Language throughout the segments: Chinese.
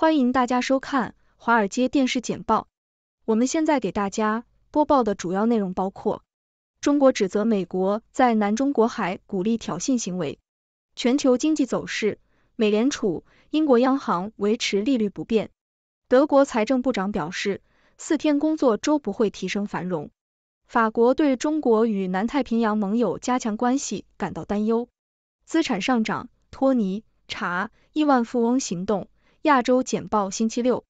欢迎大家收看《华尔街电视简报》。我们现在给大家播报的主要内容包括：中国指责美国在南中国海鼓励挑衅行为；全球经济走势；美联储、英国央行维持利率不变；德国财政部长表示四天工作周不会提升繁荣；法国对中国与南太平洋盟友加强关系感到担忧；资产上涨；托尼查亿万富翁行动。亚洲简报，星期六，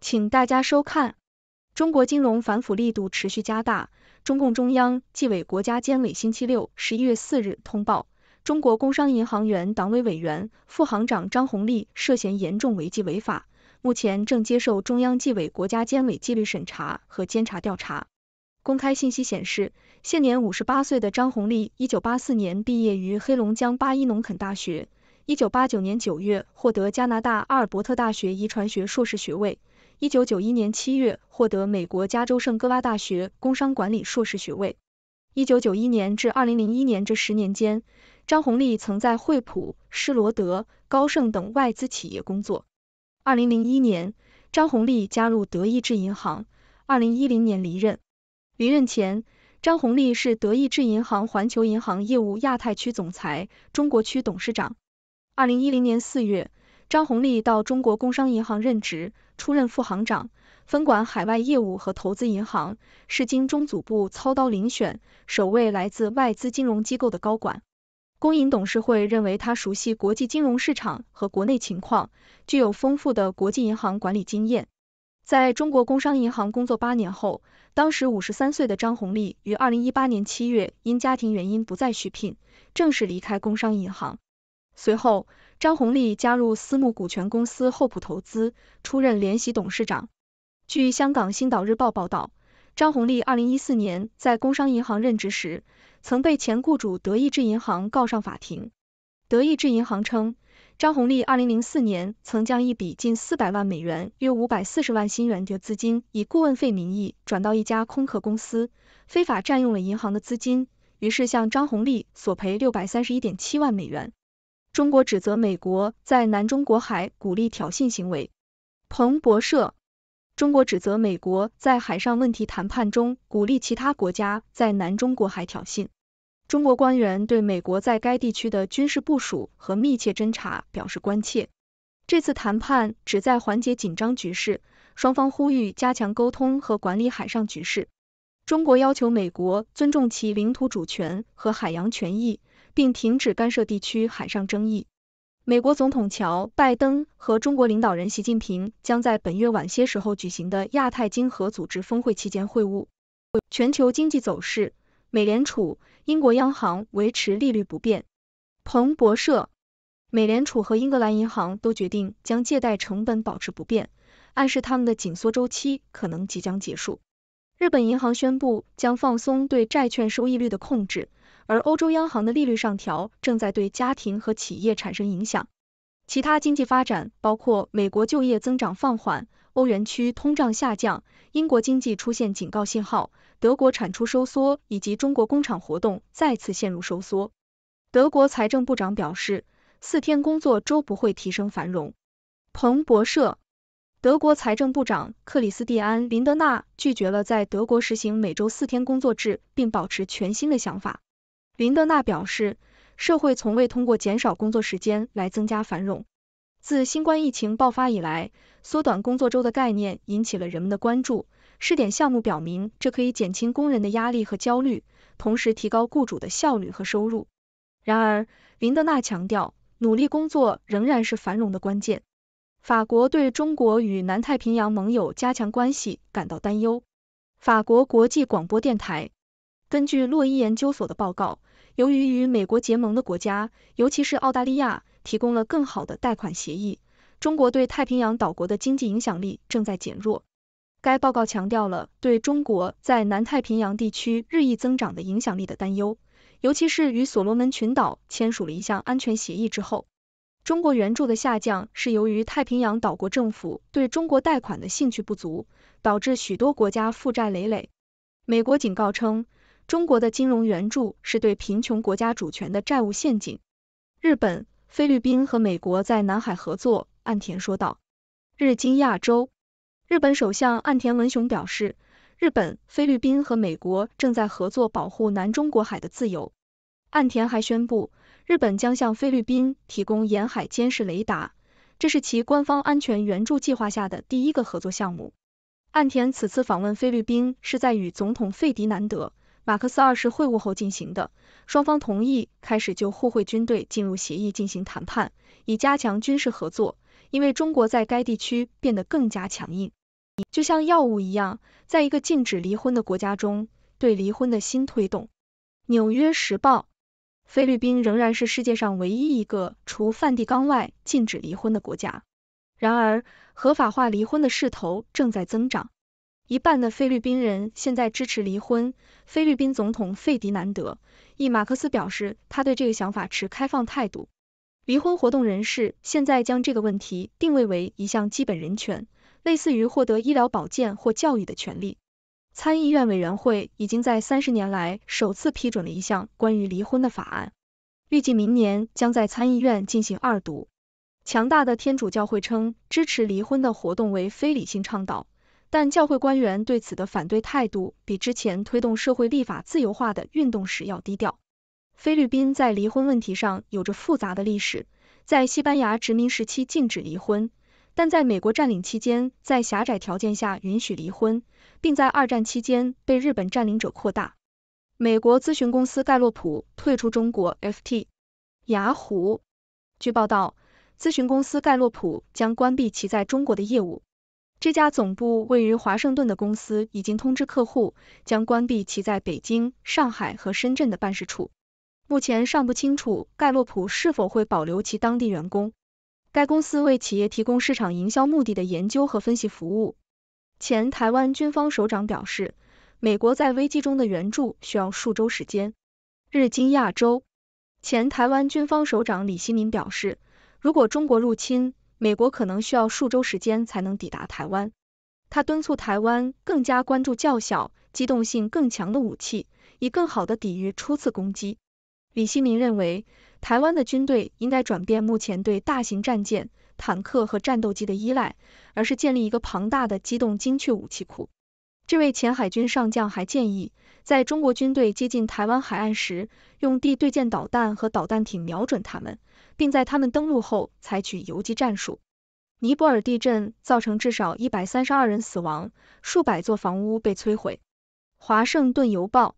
请大家收看。中国金融反腐力度持续加大。中共中央纪委国家监委星期六十一月四日通报，中国工商银行原党委委员、副行长张红丽涉嫌严重违纪违法，目前正接受中央纪委国家监委纪律审查和监察调查。公开信息显示，现年五十八岁的张红丽，一九八四年毕业于黑龙江八一农垦大学。一九八九年九月获得加拿大阿尔伯特大学遗传学硕士学位，一九九一年七月获得美国加州圣哥拉大学工商管理硕士学位。一九九一年至二零零一年这十年间，张红利曾在惠普、施罗德、高盛等外资企业工作。二零零一年，张红利加入德意志银行，二零一零年离任。离任前，张红利是德意志银行环球银行业务亚太区总裁、中国区董事长。二零一零年四月，张红利到中国工商银行任职，出任副行长，分管海外业务和投资银行，是经中组部操刀遴选首位来自外资金融机构的高管。工银董事会认为他熟悉国际金融市场和国内情况，具有丰富的国际银行管理经验。在中国工商银行工作八年后，当时五十三岁的张红利于二零一八年七月因家庭原因不再续聘，正式离开工商银行。随后，张红丽加入私募股权公司厚朴投资，出任联席董事长。据香港《星岛日报》报道，张红丽二零一四年在工商银行任职时，曾被前雇主德意志银行告上法庭。德意志银行称，张红丽二零零四年曾将一笔近四百万美元约五百四十万新元的资金以顾问费名义转到一家空壳公司，非法占用了银行的资金，于是向张红丽索赔六百三十一点七万美元。中国指责美国在南中国海鼓励挑衅行为。彭博社，中国指责美国在海上问题谈判中鼓励其他国家在南中国海挑衅。中国官员对美国在该地区的军事部署和密切侦查表示关切。这次谈判旨在缓解紧张局势，双方呼吁加强沟通和管理海上局势。中国要求美国尊重其领土主权和海洋权益。并停止干涉地区海上争议。美国总统乔拜登和中国领导人习近平将在本月晚些时候举行的亚太经合组织峰会期间会晤。全球经济走势，美联储、英国央行维持利率不变。彭博社，美联储和英格兰银行都决定将借贷成本保持不变，暗示他们的紧缩周期可能即将结束。日本银行宣布将放松对债券收益率的控制。而欧洲央行的利率上调正在对家庭和企业产生影响。其他经济发展包括美国就业增长放缓、欧元区通胀下降、英国经济出现警告信号、德国产出收缩以及中国工厂活动再次陷入收缩。德国财政部长表示，四天工作周不会提升繁荣。彭博社，德国财政部长克里斯蒂安林德纳拒绝了在德国实行每周四天工作制，并保持全新的想法。林德纳表示，社会从未通过减少工作时间来增加繁荣。自新冠疫情爆发以来，缩短工作周的概念引起了人们的关注。试点项目表明，这可以减轻工人的压力和焦虑，同时提高雇主的效率和收入。然而，林德纳强调，努力工作仍然是繁荣的关键。法国对中国与南太平洋盟友加强关系感到担忧。法国国际广播电台根据洛伊研究所的报告。由于与美国结盟的国家，尤其是澳大利亚，提供了更好的贷款协议，中国对太平洋岛国的经济影响力正在减弱。该报告强调了对中国在南太平洋地区日益增长的影响力的担忧，尤其是与所罗门群岛签署了一项安全协议之后，中国援助的下降是由于太平洋岛国政府对中国贷款的兴趣不足，导致许多国家负债累累。美国警告称。中国的金融援助是对贫穷国家主权的债务陷阱。日本、菲律宾和美国在南海合作，岸田说道。日经亚洲，日本首相岸田文雄表示，日本、菲律宾和美国正在合作保护南中国海的自由。岸田还宣布，日本将向菲律宾提供沿海监视雷达，这是其官方安全援助计划下的第一个合作项目。岸田此次访问菲律宾是在与总统费迪南德。马克思二世会晤后进行的，双方同意开始就互惠军队进入协议进行谈判，以加强军事合作。因为中国在该地区变得更加强硬，就像药物一样，在一个禁止离婚的国家中对离婚的新推动。纽约时报，菲律宾仍然是世界上唯一一个除梵蒂冈外禁止离婚的国家，然而合法化离婚的势头正在增长。一半的菲律宾人现在支持离婚。菲律宾总统费迪南德·伊马克思表示，他对这个想法持开放态度。离婚活动人士现在将这个问题定位为一项基本人权，类似于获得医疗保健或教育的权利。参议院委员会已经在三十年来首次批准了一项关于离婚的法案，预计明年将在参议院进行二读。强大的天主教会称支持离婚的活动为非理性倡导。但教会官员对此的反对态度比之前推动社会立法自由化的运动时要低调。菲律宾在离婚问题上有着复杂的历史，在西班牙殖民时期禁止离婚，但在美国占领期间在狭窄条件下允许离婚，并在二战期间被日本占领者扩大。美国咨询公司盖洛普退出中国。FT、雅虎，据报道，咨询公司盖洛普将关闭其在中国的业务。这家总部位于华盛顿的公司已经通知客户，将关闭其在北京、上海和深圳的办事处。目前尚不清楚盖洛普是否会保留其当地员工。该公司为企业提供市场营销目的的研究和分析服务。前台湾军方首长表示，美国在危机中的援助需要数周时间。日经亚洲前台湾军方首长李新民表示，如果中国入侵，美国可能需要数周时间才能抵达台湾。他敦促台湾更加关注较小、机动性更强的武器，以更好地抵御初次攻击。李新民认为，台湾的军队应该转变目前对大型战舰、坦克和战斗机的依赖，而是建立一个庞大的机动精确武器库。这位前海军上将还建议。在中国军队接近台湾海岸时，用地对舰导弹和导弹艇瞄准他们，并在他们登陆后采取游击战术。尼泊尔地震造成至少一百三十二人死亡，数百座房屋被摧毁。华盛顿邮报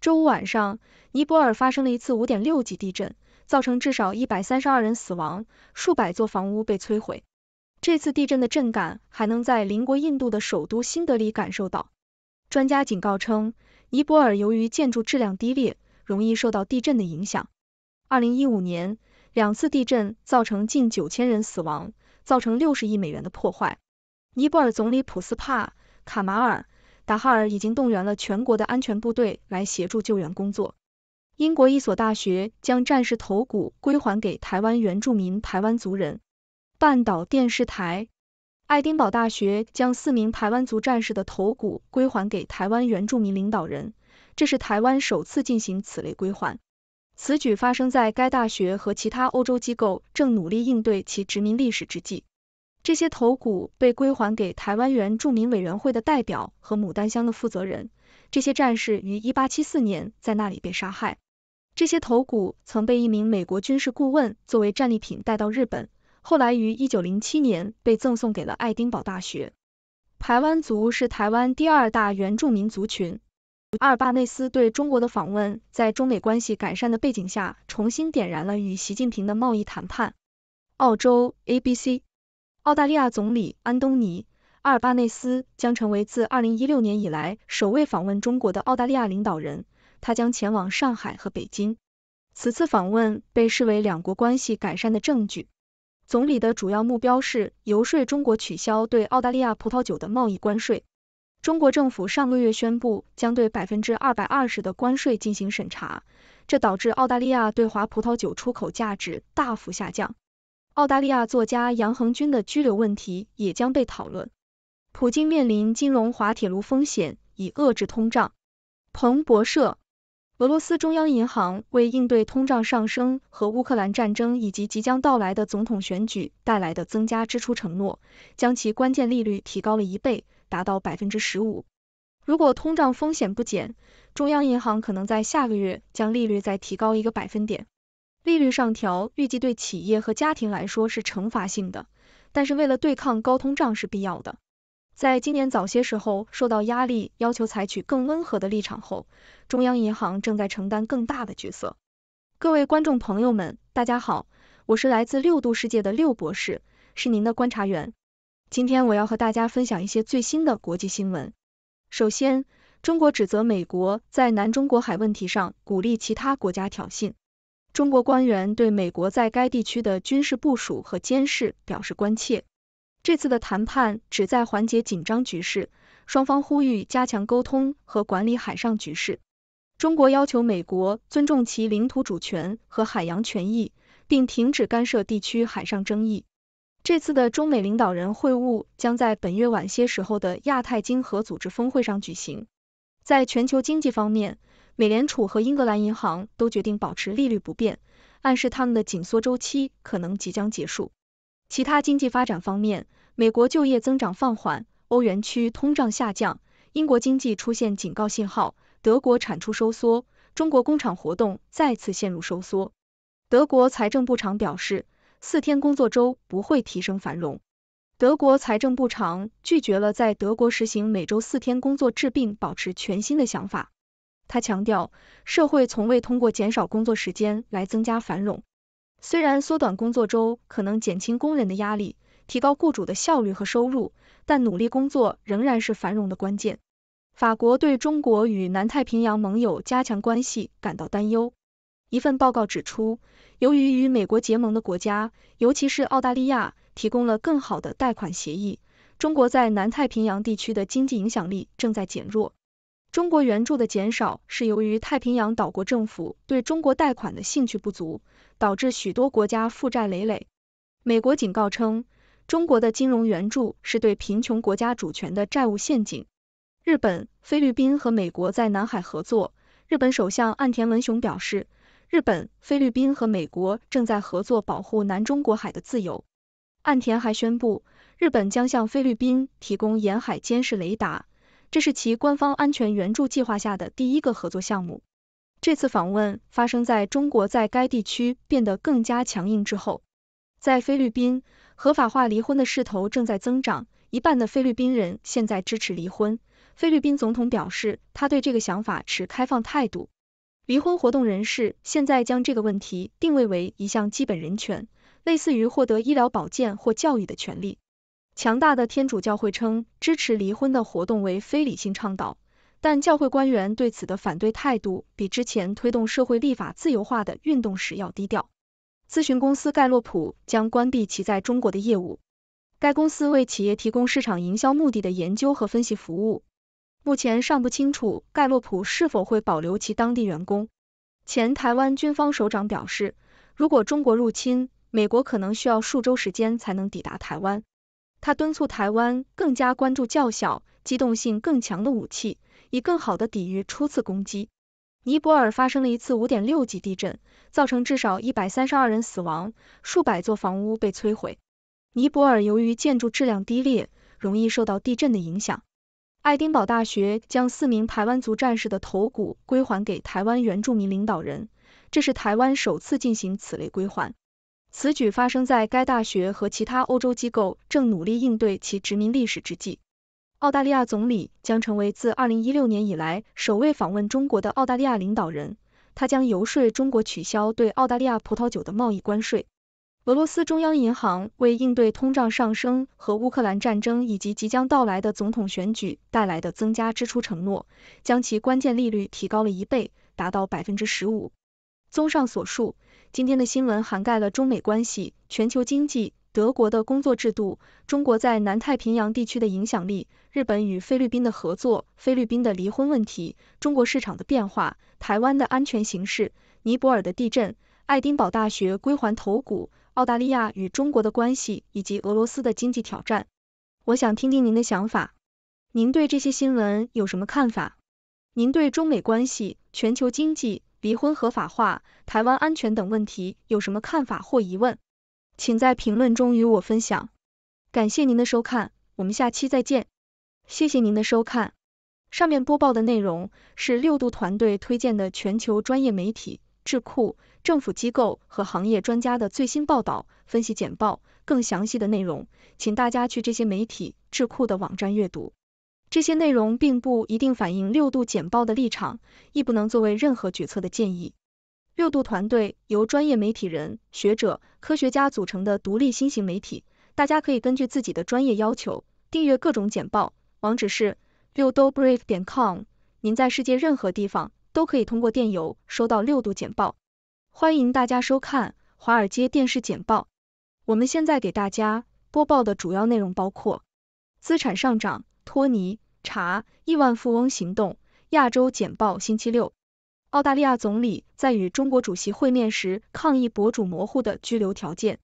周五晚上，尼泊尔发生了一次五点六级地震，造成至少一百三十二人死亡，数百座房屋被摧毁。这次地震的震感还能在邻国印度的首都新德里感受到。专家警告称。尼泊尔由于建筑质量低劣，容易受到地震的影响。二零一五年两次地震造成近九千人死亡，造成六十亿美元的破坏。尼泊尔总理普斯帕卡马尔达哈尔已经动员了全国的安全部队来协助救援工作。英国一所大学将战士头骨归还给台湾原住民台湾族人。半岛电视台。爱丁堡大学将四名台湾族战士的头骨归还给台湾原住民领导人，这是台湾首次进行此类归还。此举发生在该大学和其他欧洲机构正努力应对其殖民历史之际。这些头骨被归还给台湾原住民委员会的代表和牡丹乡的负责人。这些战士于一八七四年在那里被杀害。这些头骨曾被一名美国军事顾问作为战利品带到日本。后来于一九零七年被赠送给了爱丁堡大学。台湾族是台湾第二大原住民族群。阿尔巴内斯对中国的访问，在中美关系改善的背景下，重新点燃了与习近平的贸易谈判。澳洲 ABC，澳大利亚总理安东尼·阿尔巴内斯将成为自二零一六年以来首位访问中国的澳大利亚领导人。他将前往上海和北京。此次访问被视为两国关系改善的证据。总理的主要目标是游说中国取消对澳大利亚葡萄酒的贸易关税。中国政府上个月宣布将对百分之二百二十的关税进行审查，这导致澳大利亚对华葡萄酒出口价值大幅下降。澳大利亚作家杨恒军的拘留问题也将被讨论。普京面临金融滑铁卢风险，以遏制通胀。彭博社。俄罗斯中央银行为应对通胀上升和乌克兰战争以及即将到来的总统选举带来的增加支出，承诺将其关键利率提高了一倍，达到百分之十五。如果通胀风险不减，中央银行可能在下个月将利率再提高一个百分点。利率上调预计对企业和家庭来说是惩罚性的，但是为了对抗高通胀是必要的。在今年早些时候受到压力，要求采取更温和的立场后，中央银行正在承担更大的角色。各位观众朋友们，大家好，我是来自六度世界的六博士，是您的观察员。今天我要和大家分享一些最新的国际新闻。首先，中国指责美国在南中国海问题上鼓励其他国家挑衅。中国官员对美国在该地区的军事部署和监视表示关切。这次的谈判旨在缓解紧张局势，双方呼吁加强沟通和管理海上局势。中国要求美国尊重其领土主权和海洋权益，并停止干涉地区海上争议。这次的中美领导人会晤将在本月晚些时候的亚太经合组织峰会上举行。在全球经济方面，美联储和英格兰银行都决定保持利率不变，暗示他们的紧缩周期可能即将结束。其他经济发展方面，美国就业增长放缓，欧元区通胀下降，英国经济出现警告信号，德国产出收缩，中国工厂活动再次陷入收缩。德国财政部长表示，四天工作周不会提升繁荣。德国财政部长拒绝了在德国实行每周四天工作治病保持全新的想法。他强调，社会从未通过减少工作时间来增加繁荣。虽然缩短工作周可能减轻工人的压力，提高雇主的效率和收入，但努力工作仍然是繁荣的关键。法国对中国与南太平洋盟友加强关系感到担忧。一份报告指出，由于与美国结盟的国家，尤其是澳大利亚，提供了更好的贷款协议，中国在南太平洋地区的经济影响力正在减弱。中国援助的减少是由于太平洋岛国政府对中国贷款的兴趣不足，导致许多国家负债累累。美国警告称，中国的金融援助是对贫穷国家主权的债务陷阱。日本、菲律宾和美国在南海合作。日本首相岸田文雄表示，日本、菲律宾和美国正在合作保护南中国海的自由。岸田还宣布，日本将向菲律宾提供沿海监视雷达。这是其官方安全援助计划下的第一个合作项目。这次访问发生在中国在该地区变得更加强硬之后。在菲律宾，合法化离婚的势头正在增长，一半的菲律宾人现在支持离婚。菲律宾总统表示，他对这个想法持开放态度。离婚活动人士现在将这个问题定位为一项基本人权，类似于获得医疗保健或教育的权利。强大的天主教会称支持离婚的活动为非理性倡导，但教会官员对此的反对态度比之前推动社会立法自由化的运动时要低调。咨询公司盖洛普将关闭其在中国的业务。该公司为企业提供市场营销目的的研究和分析服务。目前尚不清楚盖洛普是否会保留其当地员工。前台湾军方首长表示，如果中国入侵，美国可能需要数周时间才能抵达台湾。他敦促台湾更加关注较小、机动性更强的武器，以更好地抵御初次攻击。尼泊尔发生了一次5.6级地震，造成至少132人死亡，数百座房屋被摧毁。尼泊尔由于建筑质量低劣，容易受到地震的影响。爱丁堡大学将四名台湾族战士的头骨归还给台湾原住民领导人，这是台湾首次进行此类归还。此举发生在该大学和其他欧洲机构正努力应对其殖民历史之际。澳大利亚总理将成为自2016年以来首位访问中国的澳大利亚领导人。他将游说中国取消对澳大利亚葡萄酒的贸易关税。俄罗斯中央银行为应对通胀上升和乌克兰战争以及即将到来的总统选举带来的增加支出，承诺将其关键利率提高了一倍，达到百分之十五。综上所述。今天的新闻涵盖了中美关系、全球经济、德国的工作制度、中国在南太平洋地区的影响力、日本与菲律宾的合作、菲律宾的离婚问题、中国市场的变化、台湾的安全形势、尼泊尔的地震、爱丁堡大学归还头骨、澳大利亚与中国的关系以及俄罗斯的经济挑战。我想听听您的想法，您对这些新闻有什么看法？您对中美关系、全球经济？离婚合法化、台湾安全等问题有什么看法或疑问，请在评论中与我分享。感谢您的收看，我们下期再见。谢谢您的收看。上面播报的内容是六度团队推荐的全球专业媒体、智库、政府机构和行业专家的最新报道、分析简报。更详细的内容，请大家去这些媒体、智库的网站阅读。这些内容并不一定反映六度简报的立场，亦不能作为任何决策的建议。六度团队由专业媒体人、学者、科学家组成的独立新型媒体，大家可以根据自己的专业要求订阅各种简报。网址是六度 brief 点 com。您在世界任何地方都可以通过电邮收到六度简报。欢迎大家收看华尔街电视简报。我们现在给大家播报的主要内容包括资产上涨、托尼。查亿万富翁行动，亚洲简报，星期六，澳大利亚总理在与中国主席会面时抗议博主模糊的拘留条件。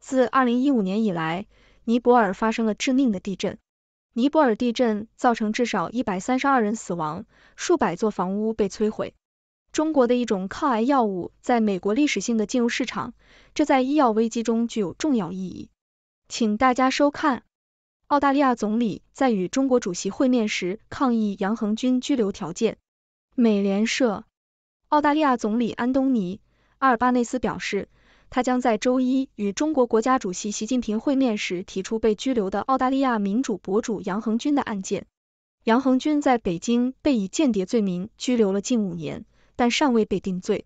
自二零一五年以来，尼泊尔发生了致命的地震，尼泊尔地震造成至少一百三十二人死亡，数百座房屋被摧毁。中国的一种抗癌药物在美国历史性的进入市场，这在医药危机中具有重要意义。请大家收看。澳大利亚总理在与中国主席会面时抗议杨恒军拘留条件。美联社，澳大利亚总理安东尼阿尔巴内斯表示，他将在周一与中国国家主席习近平会面时提出被拘留的澳大利亚民主博主杨恒军的案件。杨恒军在北京被以间谍罪名拘留了近五年，但尚未被定罪。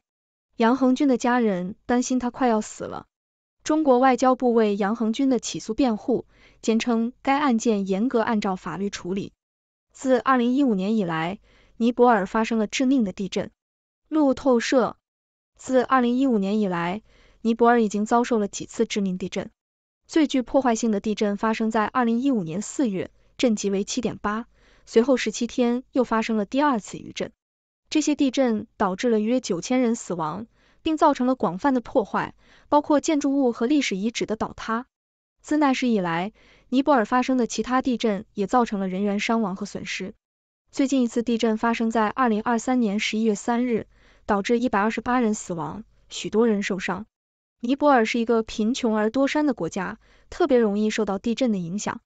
杨恒军的家人担心他快要死了。中国外交部为杨恒军的起诉辩护，坚称该案件严格按照法律处理。自2015年以来，尼泊尔发生了致命的地震。路透社：自2015年以来，尼泊尔已经遭受了几次致命地震。最具破坏性的地震发生在2015年4月，震级为7.8，随后17天又发生了第二次余震。这些地震导致了约9000人死亡。并造成了广泛的破坏，包括建筑物和历史遗址的倒塌。自那时以来，尼泊尔发生的其他地震也造成了人员伤亡和损失。最近一次地震发生在二零二三年十一月三日，导致一百二十八人死亡，许多人受伤。尼泊尔是一个贫穷而多山的国家，特别容易受到地震的影响。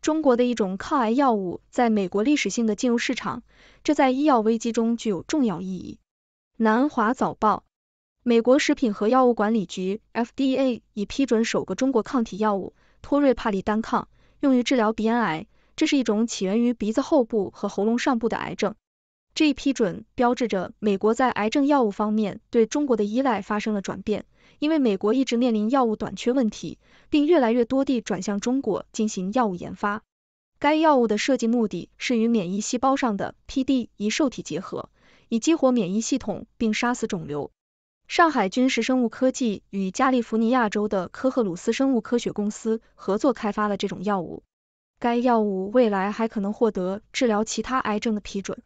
中国的一种抗癌药物在美国历史性的进入市场，这在医药危机中具有重要意义。南华早报。美国食品和药物管理局 （FDA） 已批准首个中国抗体药物托瑞帕利单抗，用于治疗鼻咽癌。这是一种起源于鼻子后部和喉咙上部的癌症。这一批准标志着美国在癌症药物方面对中国的依赖发生了转变，因为美国一直面临药物短缺问题，并越来越多地转向中国进行药物研发。该药物的设计目的是与免疫细胞上的 PD-1 受体结合，以激活免疫系统并杀死肿瘤。上海君实生物科技与加利福尼亚州的科赫鲁斯生物科学公司合作开发了这种药物。该药物未来还可能获得治疗其他癌症的批准。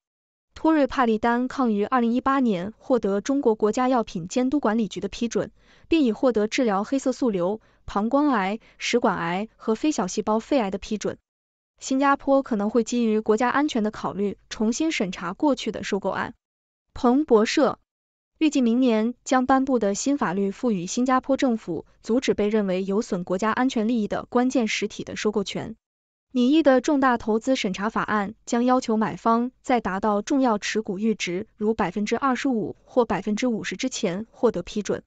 托瑞帕利丹抗于二零一八年获得中国国家药品监督管理局的批准，并已获得治疗黑色素瘤、膀胱癌、食管癌和非小细胞肺癌的批准。新加坡可能会基于国家安全的考虑重新审查过去的收购案。彭博社。预计明年将颁布的新法律赋予新加坡政府阻止被认为有损国家安全利益的关键实体的收购权。拟议的重大投资审查法案将要求买方在达到重要持股阈值（如百分之二十五或百分之五十）之前获得批准。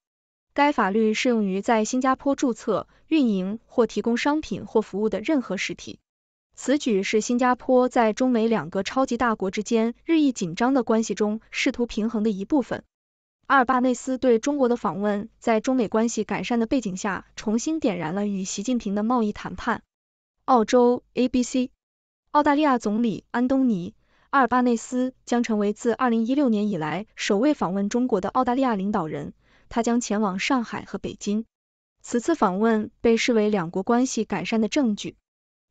该法律适用于在新加坡注册、运营或提供商品或服务的任何实体。此举是新加坡在中美两个超级大国之间日益紧张的关系中试图平衡的一部分。阿尔巴内斯对中国的访问，在中美关系改善的背景下，重新点燃了与习近平的贸易谈判。澳洲 ABC，澳大利亚总理安东尼·阿尔巴内斯将成为自2016年以来首位访问中国的澳大利亚领导人。他将前往上海和北京。此次访问被视为两国关系改善的证据。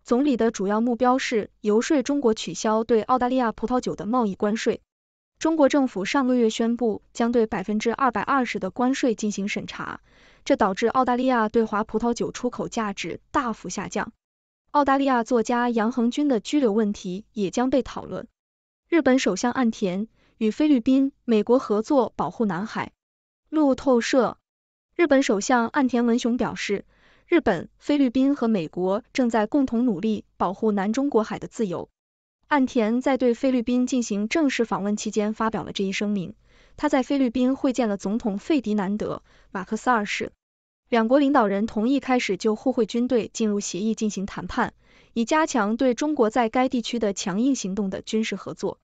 总理的主要目标是游说中国取消对澳大利亚葡萄酒的贸易关税。中国政府上个月宣布将对百分之二百二十的关税进行审查，这导致澳大利亚对华葡萄酒出口价值大幅下降。澳大利亚作家杨恒军的居留问题也将被讨论。日本首相岸田与菲律宾、美国合作保护南海。路透社，日本首相岸田文雄表示，日本、菲律宾和美国正在共同努力保护南中国海的自由。岸田在对菲律宾进行正式访问期间发表了这一声明。他在菲律宾会见了总统费迪南德·马克思二世，两国领导人同意开始就互惠军队进入协议进行谈判，以加强对中国在该地区的强硬行动的军事合作。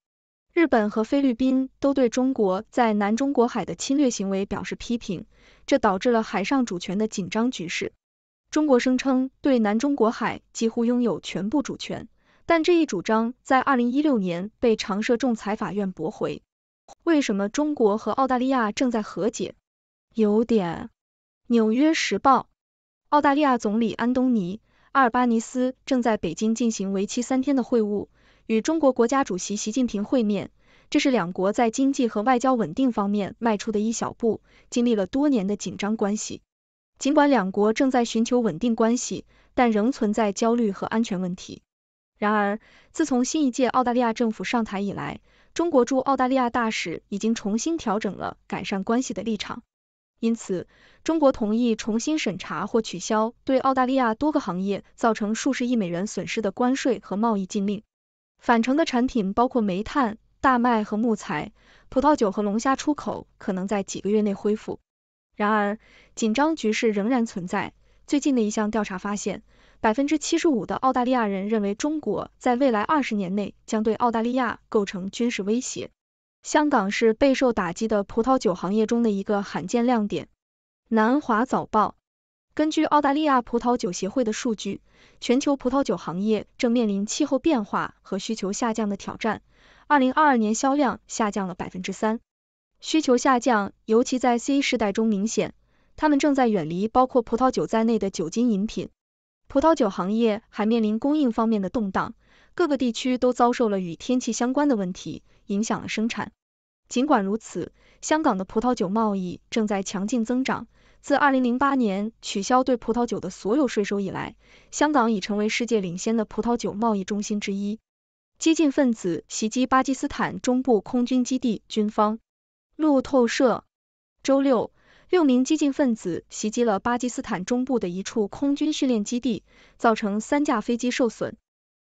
日本和菲律宾都对中国在南中国海的侵略行为表示批评，这导致了海上主权的紧张局势。中国声称对南中国海几乎拥有全部主权。但这一主张在二零一六年被常设仲裁法院驳回。为什么中国和澳大利亚正在和解？有点。纽约时报，澳大利亚总理安东尼阿尔巴尼斯正在北京进行为期三天的会晤，与中国国家主席习近平会面。这是两国在经济和外交稳定方面迈出的一小步，经历了多年的紧张关系。尽管两国正在寻求稳定关系，但仍存在焦虑和安全问题。然而，自从新一届澳大利亚政府上台以来，中国驻澳大利亚大使已经重新调整了改善关系的立场。因此，中国同意重新审查或取消对澳大利亚多个行业造成数十亿美元损失的关税和贸易禁令。返程的产品包括煤炭、大麦和木材、葡萄酒和龙虾出口可能在几个月内恢复。然而，紧张局势仍然存在。最近的一项调查发现。百分之七十五的澳大利亚人认为，中国在未来二十年内将对澳大利亚构成军事威胁。香港是备受打击的葡萄酒行业中的一个罕见亮点。南华早报根据澳大利亚葡萄酒协会的数据，全球葡萄酒行业正面临气候变化和需求下降的挑战。二零二二年销量下降了百分之三，需求下降尤其在 C 世代中明显，他们正在远离包括葡萄酒在内的酒精饮品。葡萄酒行业还面临供应方面的动荡，各个地区都遭受了与天气相关的问题，影响了生产。尽管如此，香港的葡萄酒贸易正在强劲增长。自二零零八年取消对葡萄酒的所有税收以来，香港已成为世界领先的葡萄酒贸易中心之一。激进分子袭击巴基斯坦中部空军基地，军方。路透社，周六。六名激进分子袭击了巴基斯坦中部的一处空军训练基地，造成三架飞机受损。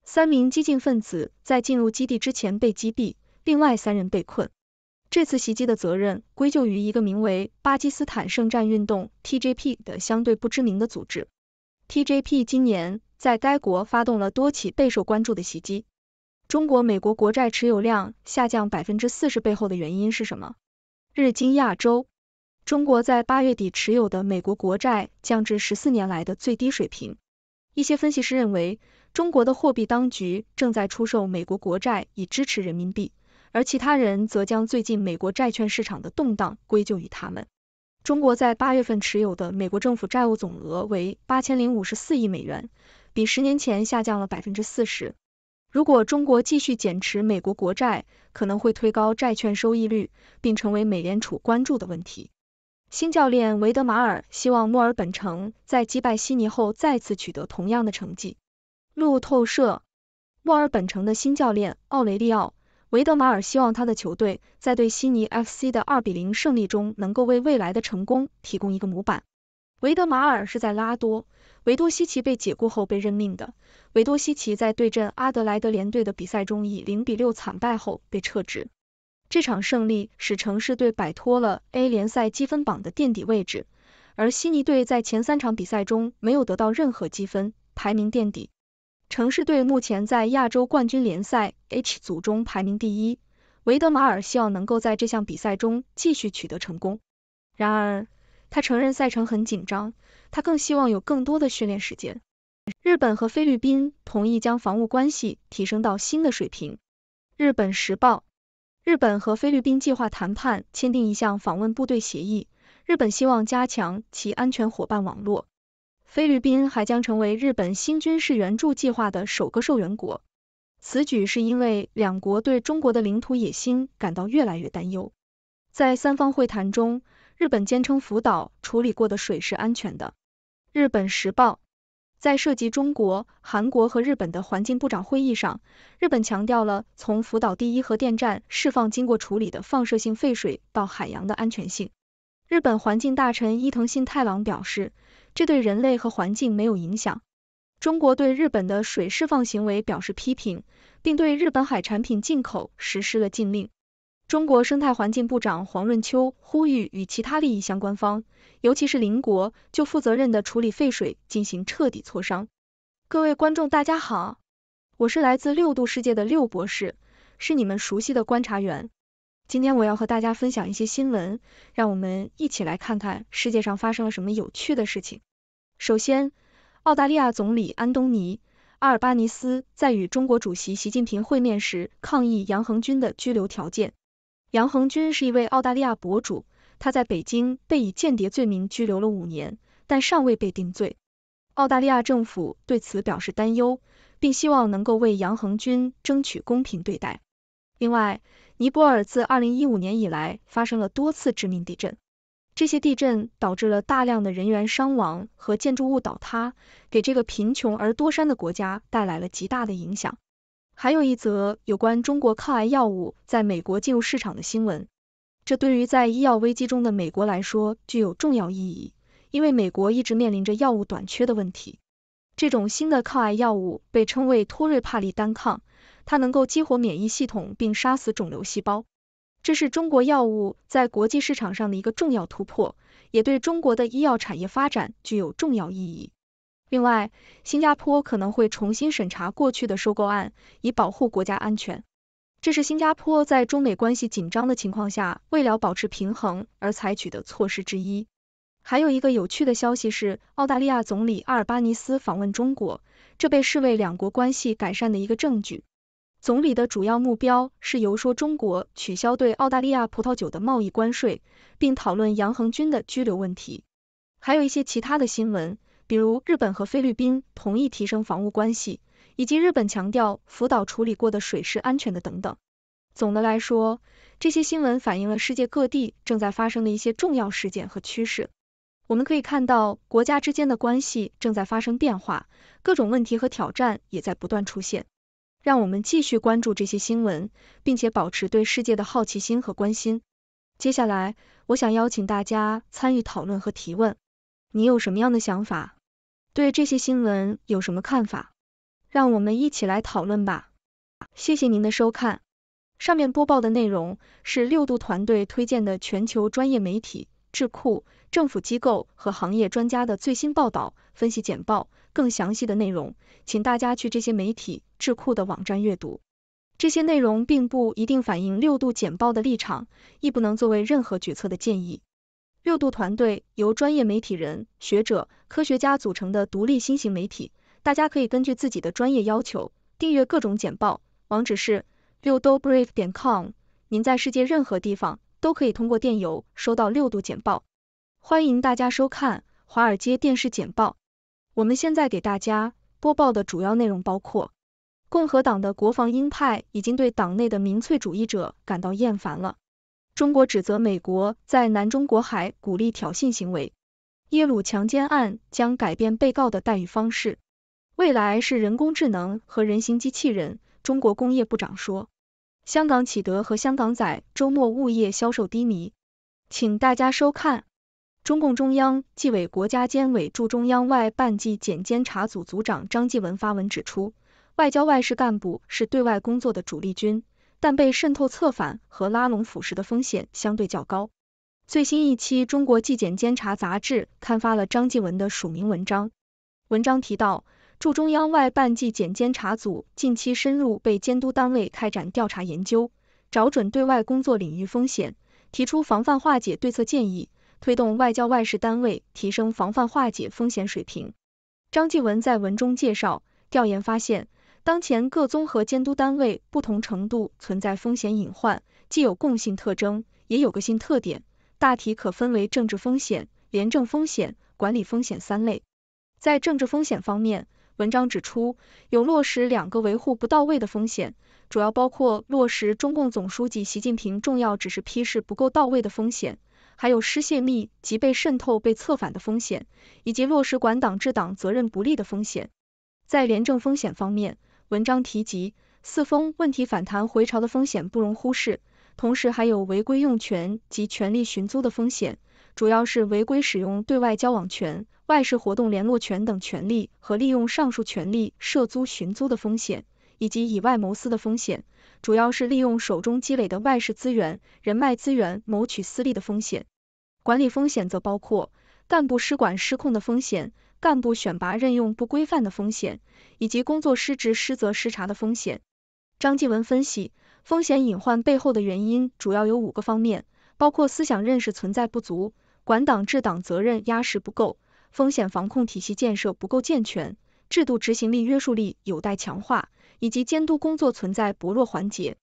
三名激进分子在进入基地之前被击毙，另外三人被困。这次袭击的责任归咎于一个名为巴基斯坦圣战运动 （TJP） 的相对不知名的组织。TJP 今年在该国发动了多起备受关注的袭击。中国美国国债持有量下降百分之四十背后的原因是什么？日经亚洲。中国在八月底持有的美国国债降至十四年来的最低水平。一些分析师认为，中国的货币当局正在出售美国国债以支持人民币，而其他人则将最近美国债券市场的动荡归咎于他们。中国在八月份持有的美国政府债务总额为八千零五十四亿美元，比十年前下降了百分之四十。如果中国继续减持美国国债，可能会推高债券收益率，并成为美联储关注的问题。新教练维德马尔希望墨尔本城在击败悉尼后再次取得同样的成绩。路透社，墨尔本城的新教练奥雷利奥·维德马尔希望他的球队在对悉尼 FC 的二比零胜利中能够为未来的成功提供一个模板。维德马尔是在拉多·维多西奇被解雇后被任命的。维多西奇在对阵阿德莱德联队的比赛中以零比六惨败后被撤职。这场胜利使城市队摆脱了 A 联赛积分榜的垫底位置，而悉尼队在前三场比赛中没有得到任何积分，排名垫底。城市队目前在亚洲冠军联赛 H 组中排名第一。维德马尔希望能够在这项比赛中继续取得成功，然而他承认赛程很紧张，他更希望有更多的训练时间。日本和菲律宾同意将防务关系提升到新的水平。日本时报。日本和菲律宾计划谈判签订一项访问部队协议。日本希望加强其安全伙伴网络。菲律宾还将成为日本新军事援助计划的首个受援国。此举是因为两国对中国的领土野心感到越来越担忧。在三方会谈中，日本坚称福岛处理过的水是安全的。日本时报。在涉及中国、韩国和日本的环境部长会议上，日本强调了从福岛第一核电站释放经过处理的放射性废水到海洋的安全性。日本环境大臣伊藤信太郎表示，这对人类和环境没有影响。中国对日本的水释放行为表示批评，并对日本海产品进口实施了禁令。中国生态环境部长黄润秋呼吁与其他利益相关方，尤其是邻国，就负责任的处理废水进行彻底磋商。各位观众，大家好，我是来自六度世界的六博士，是你们熟悉的观察员。今天我要和大家分享一些新闻，让我们一起来看看世界上发生了什么有趣的事情。首先，澳大利亚总理安东尼阿尔巴尼斯在与中国主席习近平会面时，抗议杨恒军的拘留条件。杨恒军是一位澳大利亚博主，他在北京被以间谍罪名拘留了五年，但尚未被定罪。澳大利亚政府对此表示担忧，并希望能够为杨恒军争取公平对待。另外，尼泊尔自二零一五年以来发生了多次致命地震，这些地震导致了大量的人员伤亡和建筑物倒塌，给这个贫穷而多山的国家带来了极大的影响。还有一则有关中国抗癌药物在美国进入市场的新闻，这对于在医药危机中的美国来说具有重要意义，因为美国一直面临着药物短缺的问题。这种新的抗癌药物被称为托瑞帕利单抗，它能够激活免疫系统并杀死肿瘤细胞。这是中国药物在国际市场上的一个重要突破，也对中国的医药产业发展具有重要意义。另外，新加坡可能会重新审查过去的收购案，以保护国家安全。这是新加坡在中美关系紧张的情况下，为了保持平衡而采取的措施之一。还有一个有趣的消息是，澳大利亚总理阿尔巴尼斯访问中国，这被视为两国关系改善的一个证据。总理的主要目标是游说中国取消对澳大利亚葡萄酒的贸易关税，并讨论杨恒军的拘留问题。还有一些其他的新闻。比如日本和菲律宾同意提升防务关系，以及日本强调福岛处理过的水是安全的等等。总的来说，这些新闻反映了世界各地正在发生的一些重要事件和趋势。我们可以看到，国家之间的关系正在发生变化，各种问题和挑战也在不断出现。让我们继续关注这些新闻，并且保持对世界的好奇心和关心。接下来，我想邀请大家参与讨论和提问。你有什么样的想法？对这些新闻有什么看法？让我们一起来讨论吧。谢谢您的收看。上面播报的内容是六度团队推荐的全球专业媒体、智库、政府机构和行业专家的最新报道、分析简报。更详细的内容，请大家去这些媒体、智库的网站阅读。这些内容并不一定反映六度简报的立场，亦不能作为任何决策的建议。六度团队由专业媒体人、学者、科学家组成的独立新型媒体，大家可以根据自己的专业要求订阅各种简报，网址是六度 brief 点 com。您在世界任何地方都可以通过电邮收到六度简报。欢迎大家收看《华尔街电视简报》。我们现在给大家播报的主要内容包括：共和党的国防鹰派已经对党内的民粹主义者感到厌烦了。中国指责美国在南中国海鼓励挑衅行为。耶鲁强奸案将改变被告的待遇方式。未来是人工智能和人形机器人，中国工业部长说。香港启德和香港仔周末物业销售低迷，请大家收看。中共中央纪委国家监委驻中央外办纪检监察组组长张继文发文指出，外交外事干部是对外工作的主力军。但被渗透、策反和拉拢、腐蚀的风险相对较高。最新一期《中国纪检监察杂志》刊发了张继文的署名文章，文章提到，驻中央外办纪检监察组近期深入被监督单位开展调查研究，找准对外工作领域风险，提出防范化解对策建议，推动外交外事单位提升防范化解风险水平。张继文在文中介绍，调研发现。当前各综合监督单位不同程度存在风险隐患，既有共性特征，也有个性特点，大体可分为政治风险、廉政风险、管理风险三类。在政治风险方面，文章指出，有落实两个维护不到位的风险，主要包括落实中共总书记习近平重要指示批示不够到位的风险，还有失泄密及被渗透、被策反的风险，以及落实管党治党责任不力的风险。在廉政风险方面，文章提及，四风问题反弹回潮的风险不容忽视，同时还有违规用权及权力寻租的风险，主要是违规使用对外交往权、外事活动联络权等权利和利用上述权利涉租寻租的风险，以及以外谋私的风险，主要是利用手中积累的外事资源、人脉资源谋取私利的风险。管理风险则包括干部失管失控的风险。干部选拔任用不规范的风险，以及工作失职失责失察的风险。张继文分析，风险隐患背后的原因主要有五个方面，包括思想认识存在不足，管党治党责任压实不够，风险防控体系建设不够健全，制度执行力约束力有待强化，以及监督工作存在薄弱环节。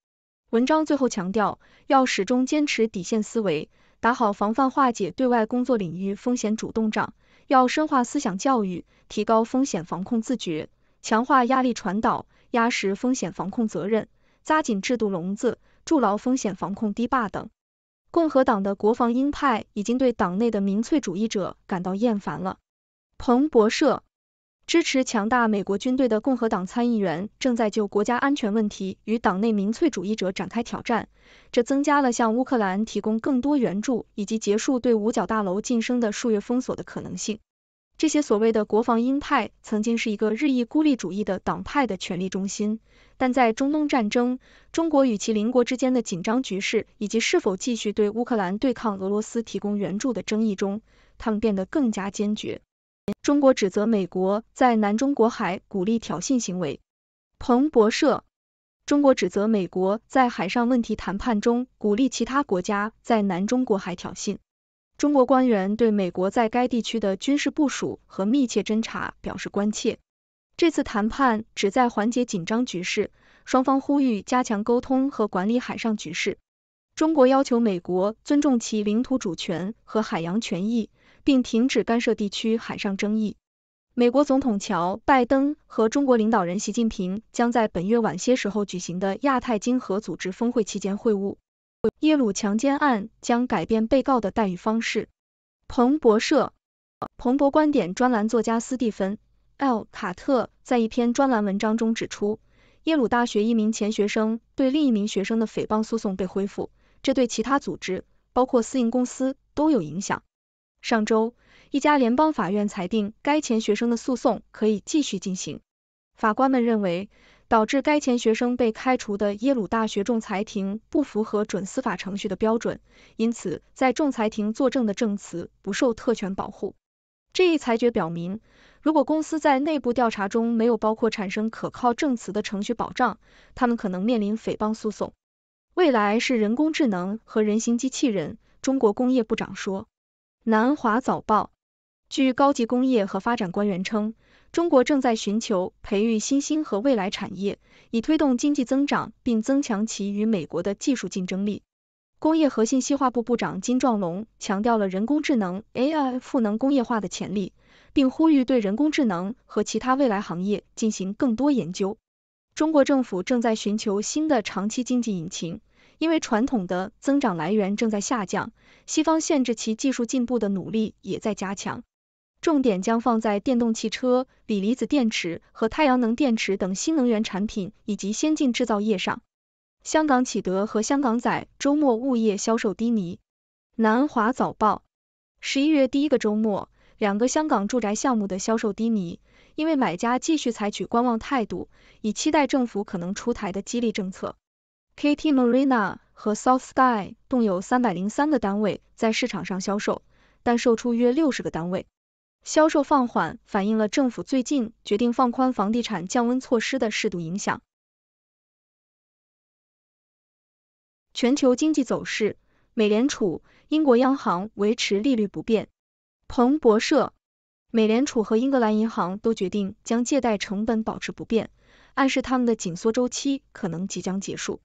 文章最后强调，要始终坚持底线思维，打好防范化解对外工作领域风险主动仗。要深化思想教育，提高风险防控自觉，强化压力传导，压实风险防控责任，扎紧制度笼子，筑牢风险防控堤坝等。共和党的国防鹰派已经对党内的民粹主义者感到厌烦了。彭博社。支持强大美国军队的共和党参议员正在就国家安全问题与党内民粹主义者展开挑战，这增加了向乌克兰提供更多援助以及结束对五角大楼晋升的数月封锁的可能性。这些所谓的国防鹰派曾经是一个日益孤立主义的党派的权力中心，但在中东战争、中国与其邻国之间的紧张局势以及是否继续对乌克兰对抗俄罗斯提供援助的争议中，他们变得更加坚决。中国指责美国在南中国海鼓励挑衅行为。彭博社，中国指责美国在海上问题谈判中鼓励其他国家在南中国海挑衅。中国官员对美国在该地区的军事部署和密切侦查表示关切。这次谈判旨在缓解紧张局势，双方呼吁加强沟通和管理海上局势。中国要求美国尊重其领土主权和海洋权益。并停止干涉地区海上争议。美国总统乔拜登和中国领导人习近平将在本月晚些时候举行的亚太经合组织峰会期间会晤。耶鲁强奸案将改变被告的待遇方式。彭博社彭博观点专栏作家斯蒂芬 ·L· 卡特在一篇专栏文章中指出，耶鲁大学一名前学生对另一名学生的诽谤诉讼被恢复，这对其他组织，包括私营公司，都有影响。上周，一家联邦法院裁定，该前学生的诉讼可以继续进行。法官们认为，导致该前学生被开除的耶鲁大学仲裁庭不符合准司法程序的标准，因此在仲裁庭作证的证词不受特权保护。这一裁决表明，如果公司在内部调查中没有包括产生可靠证词的程序保障，他们可能面临诽谤诉讼。未来是人工智能和人形机器人，中国工业部长说。南华早报，据高级工业和发展官员称，中国正在寻求培育新兴和未来产业，以推动经济增长并增强其与美国的技术竞争力。工业和信息化部部长金壮龙强调了人工智能 AI 赋能工业化的潜力，并呼吁对人工智能和其他未来行业进行更多研究。中国政府正在寻求新的长期经济引擎。因为传统的增长来源正在下降，西方限制其技术进步的努力也在加强，重点将放在电动汽车、锂离子电池和太阳能电池等新能源产品以及先进制造业上。香港启德和香港仔周末物业销售低迷。南华早报，十一月第一个周末，两个香港住宅项目的销售低迷，因为买家继续采取观望态度，以期待政府可能出台的激励政策。K T Marina 和 South Sky 共有三百零三个单位在市场上销售，但售出约六十个单位。销售放缓反映了政府最近决定放宽房地产降温措施的适度影响。全球经济走势：美联储、英国央行维持利率不变。彭博社，美联储和英格兰银行都决定将借贷成本保持不变，暗示他们的紧缩周期可能即将结束。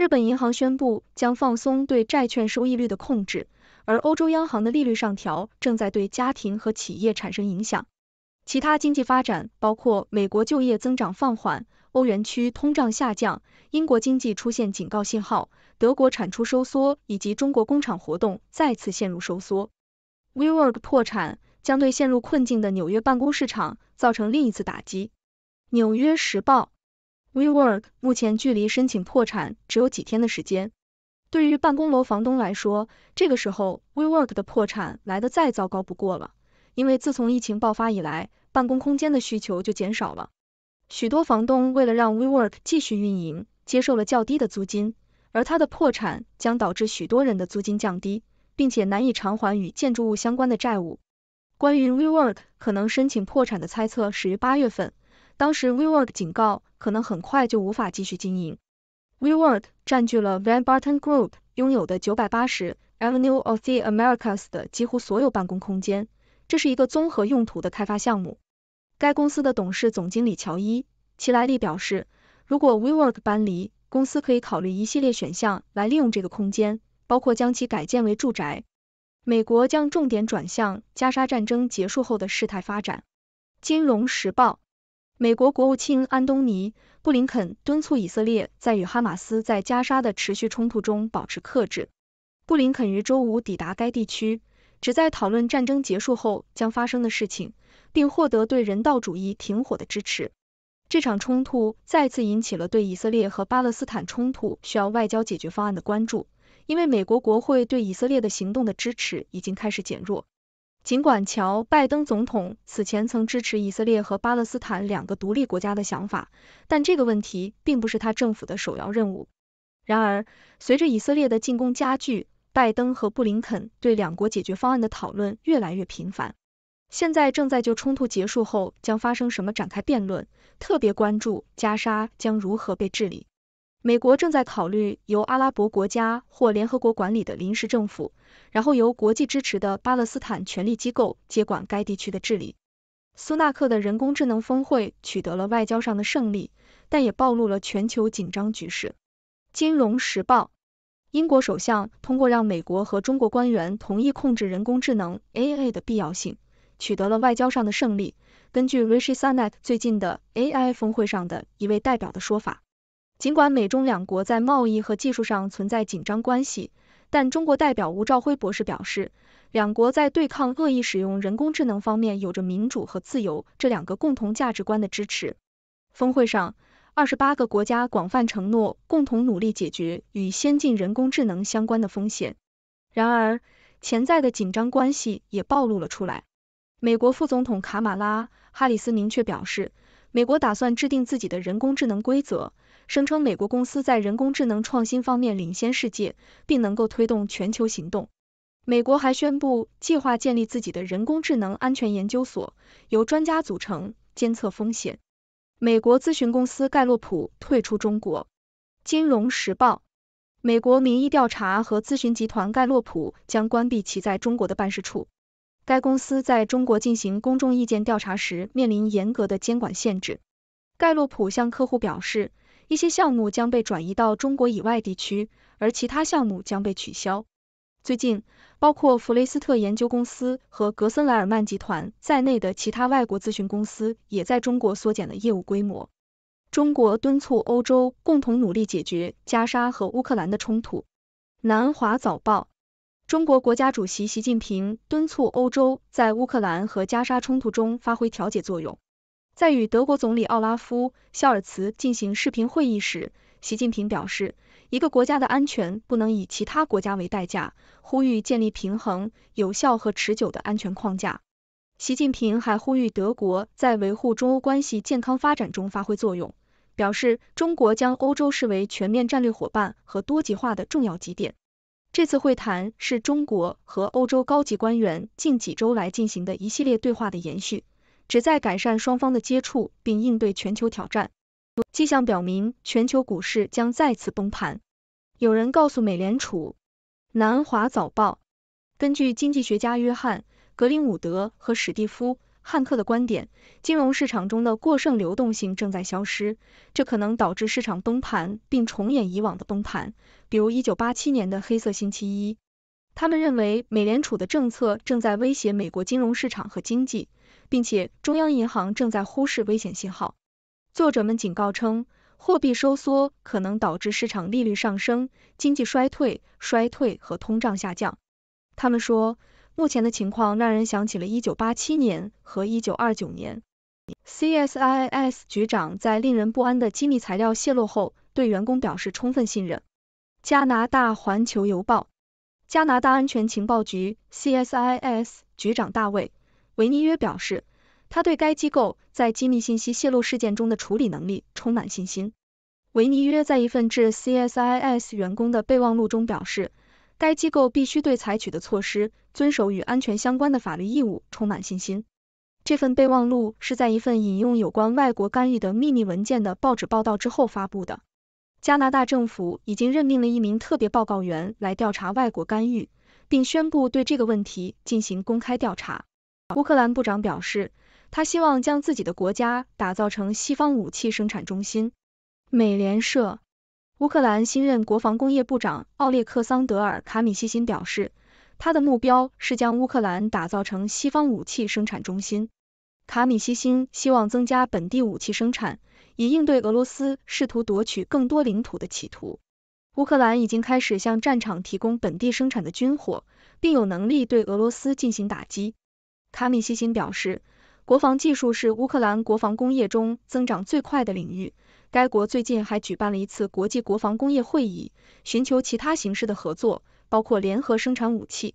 日本银行宣布将放松对债券收益率的控制，而欧洲央行的利率上调正在对家庭和企业产生影响。其他经济发展包括美国就业增长放缓、欧元区通胀下降、英国经济出现警告信号、德国产出收缩以及中国工厂活动再次陷入收缩。WeWork 破产将对陷入困境的纽约办公市场造成另一次打击。《纽约时报》。WeWork 目前距离申请破产只有几天的时间。对于办公楼房东来说，这个时候 WeWork 的破产来的再糟糕不过了，因为自从疫情爆发以来，办公空间的需求就减少了。许多房东为了让 WeWork 继续运营，接受了较低的租金，而它的破产将导致许多人的租金降低，并且难以偿还与建筑物相关的债务。关于 WeWork 可能申请破产的猜测始于八月份，当时 WeWork 警告。可能很快就无法继续经营。WeWork 占据了 Van b a r t o n Group 拥有的九百八十 Avenue of the Americas 的几乎所有办公空间，这是一个综合用途的开发项目。该公司的董事总经理乔伊·齐莱利表示，如果 WeWork 搬离公司可以考虑一系列选项来利用这个空间，包括将其改建为住宅。美国将重点转向加沙战争结束后的事态发展。《金融时报》美国国务卿安东尼·布林肯敦促以色列在与哈马斯在加沙的持续冲突中保持克制。布林肯于周五抵达该地区，旨在讨论战争结束后将发生的事情，并获得对人道主义停火的支持。这场冲突再次引起了对以色列和巴勒斯坦冲突需要外交解决方案的关注，因为美国国会对以色列的行动的支持已经开始减弱。尽管乔·拜登总统此前曾支持以色列和巴勒斯坦两个独立国家的想法，但这个问题并不是他政府的首要任务。然而，随着以色列的进攻加剧，拜登和布林肯对两国解决方案的讨论越来越频繁。现在正在就冲突结束后将发生什么展开辩论，特别关注加沙将如何被治理。美国正在考虑由阿拉伯国家或联合国管理的临时政府，然后由国际支持的巴勒斯坦权力机构接管该地区的治理。苏纳克的人工智能峰会取得了外交上的胜利，但也暴露了全球紧张局势。《金融时报》英国首相通过让美国和中国官员同意控制人工智能 AI 的必要性，取得了外交上的胜利。根据 Rishi Sunak 最近的 AI 峰会上的一位代表的说法。尽管美中两国在贸易和技术上存在紧张关系，但中国代表吴兆辉博士表示，两国在对抗恶意使用人工智能方面有着民主和自由这两个共同价值观的支持。峰会上，二十八个国家广泛承诺共同努力解决与先进人工智能相关的风险。然而，潜在的紧张关系也暴露了出来。美国副总统卡马拉·哈里斯明确表示，美国打算制定自己的人工智能规则。声称美国公司在人工智能创新方面领先世界，并能够推动全球行动。美国还宣布计划建立自己的人工智能安全研究所，由专家组成，监测风险。美国咨询公司盖洛普退出中国。金融时报，美国民意调查和咨询集团盖洛普将关闭其在中国的办事处。该公司在中国进行公众意见调查时面临严格的监管限制。盖洛普向客户表示。一些项目将被转移到中国以外地区，而其他项目将被取消。最近，包括弗雷斯特研究公司和格森莱尔曼集团在内的其他外国咨询公司也在中国缩减了业务规模。中国敦促欧洲共同努力解决加沙和乌克兰的冲突。南华早报：中国国家主席习近平敦促欧洲在乌克兰和加沙冲突中发挥调解作用。在与德国总理奥拉夫·肖尔茨进行视频会议时，习近平表示，一个国家的安全不能以其他国家为代价，呼吁建立平衡、有效和持久的安全框架。习近平还呼吁德国在维护中欧关系健康发展中发挥作用，表示中国将欧洲视为全面战略伙伴和多极化的重要基点。这次会谈是中国和欧洲高级官员近几周来进行的一系列对话的延续。旨在改善双方的接触，并应对全球挑战。迹象表明，全球股市将再次崩盘。有人告诉美联储，《南华早报》根据经济学家约翰·格林伍德和史蒂夫·汉克的观点，金融市场中的过剩流动性正在消失，这可能导致市场崩盘并重演以往的崩盘，比如一九八七年的黑色星期一。他们认为，美联储的政策正在威胁美国金融市场和经济。并且，中央银行正在忽视危险信号。作者们警告称，货币收缩可能导致市场利率上升、经济衰退、衰退和通胀下降。他们说，目前的情况让人想起了1987年和1929年。CIS s 局长在令人不安的机密材料泄露后，对员工表示充分信任。加拿大环球邮报，加拿大安全情报局 （CIS） s 局长大卫。维尼约表示，他对该机构在机密信息泄露事件中的处理能力充满信心。维尼约在一份致 c s i S 员工的备忘录中表示，该机构必须对采取的措施、遵守与安全相关的法律义务充满信心。这份备忘录是在一份引用有关外国干预的秘密文件的报纸报道之后发布的。加拿大政府已经任命了一名特别报告员来调查外国干预，并宣布对这个问题进行公开调查。乌克兰部长表示，他希望将自己的国家打造成西方武器生产中心。美联社，乌克兰新任国防工业部长奥列克桑德尔·卡米西辛表示，他的目标是将乌克兰打造成西方武器生产中心。卡米西辛希望增加本地武器生产，以应对俄罗斯试图夺取更多领土的企图。乌克兰已经开始向战场提供本地生产的军火，并有能力对俄罗斯进行打击。卡米西辛表示，国防技术是乌克兰国防工业中增长最快的领域。该国最近还举办了一次国际国防工业会议，寻求其他形式的合作，包括联合生产武器。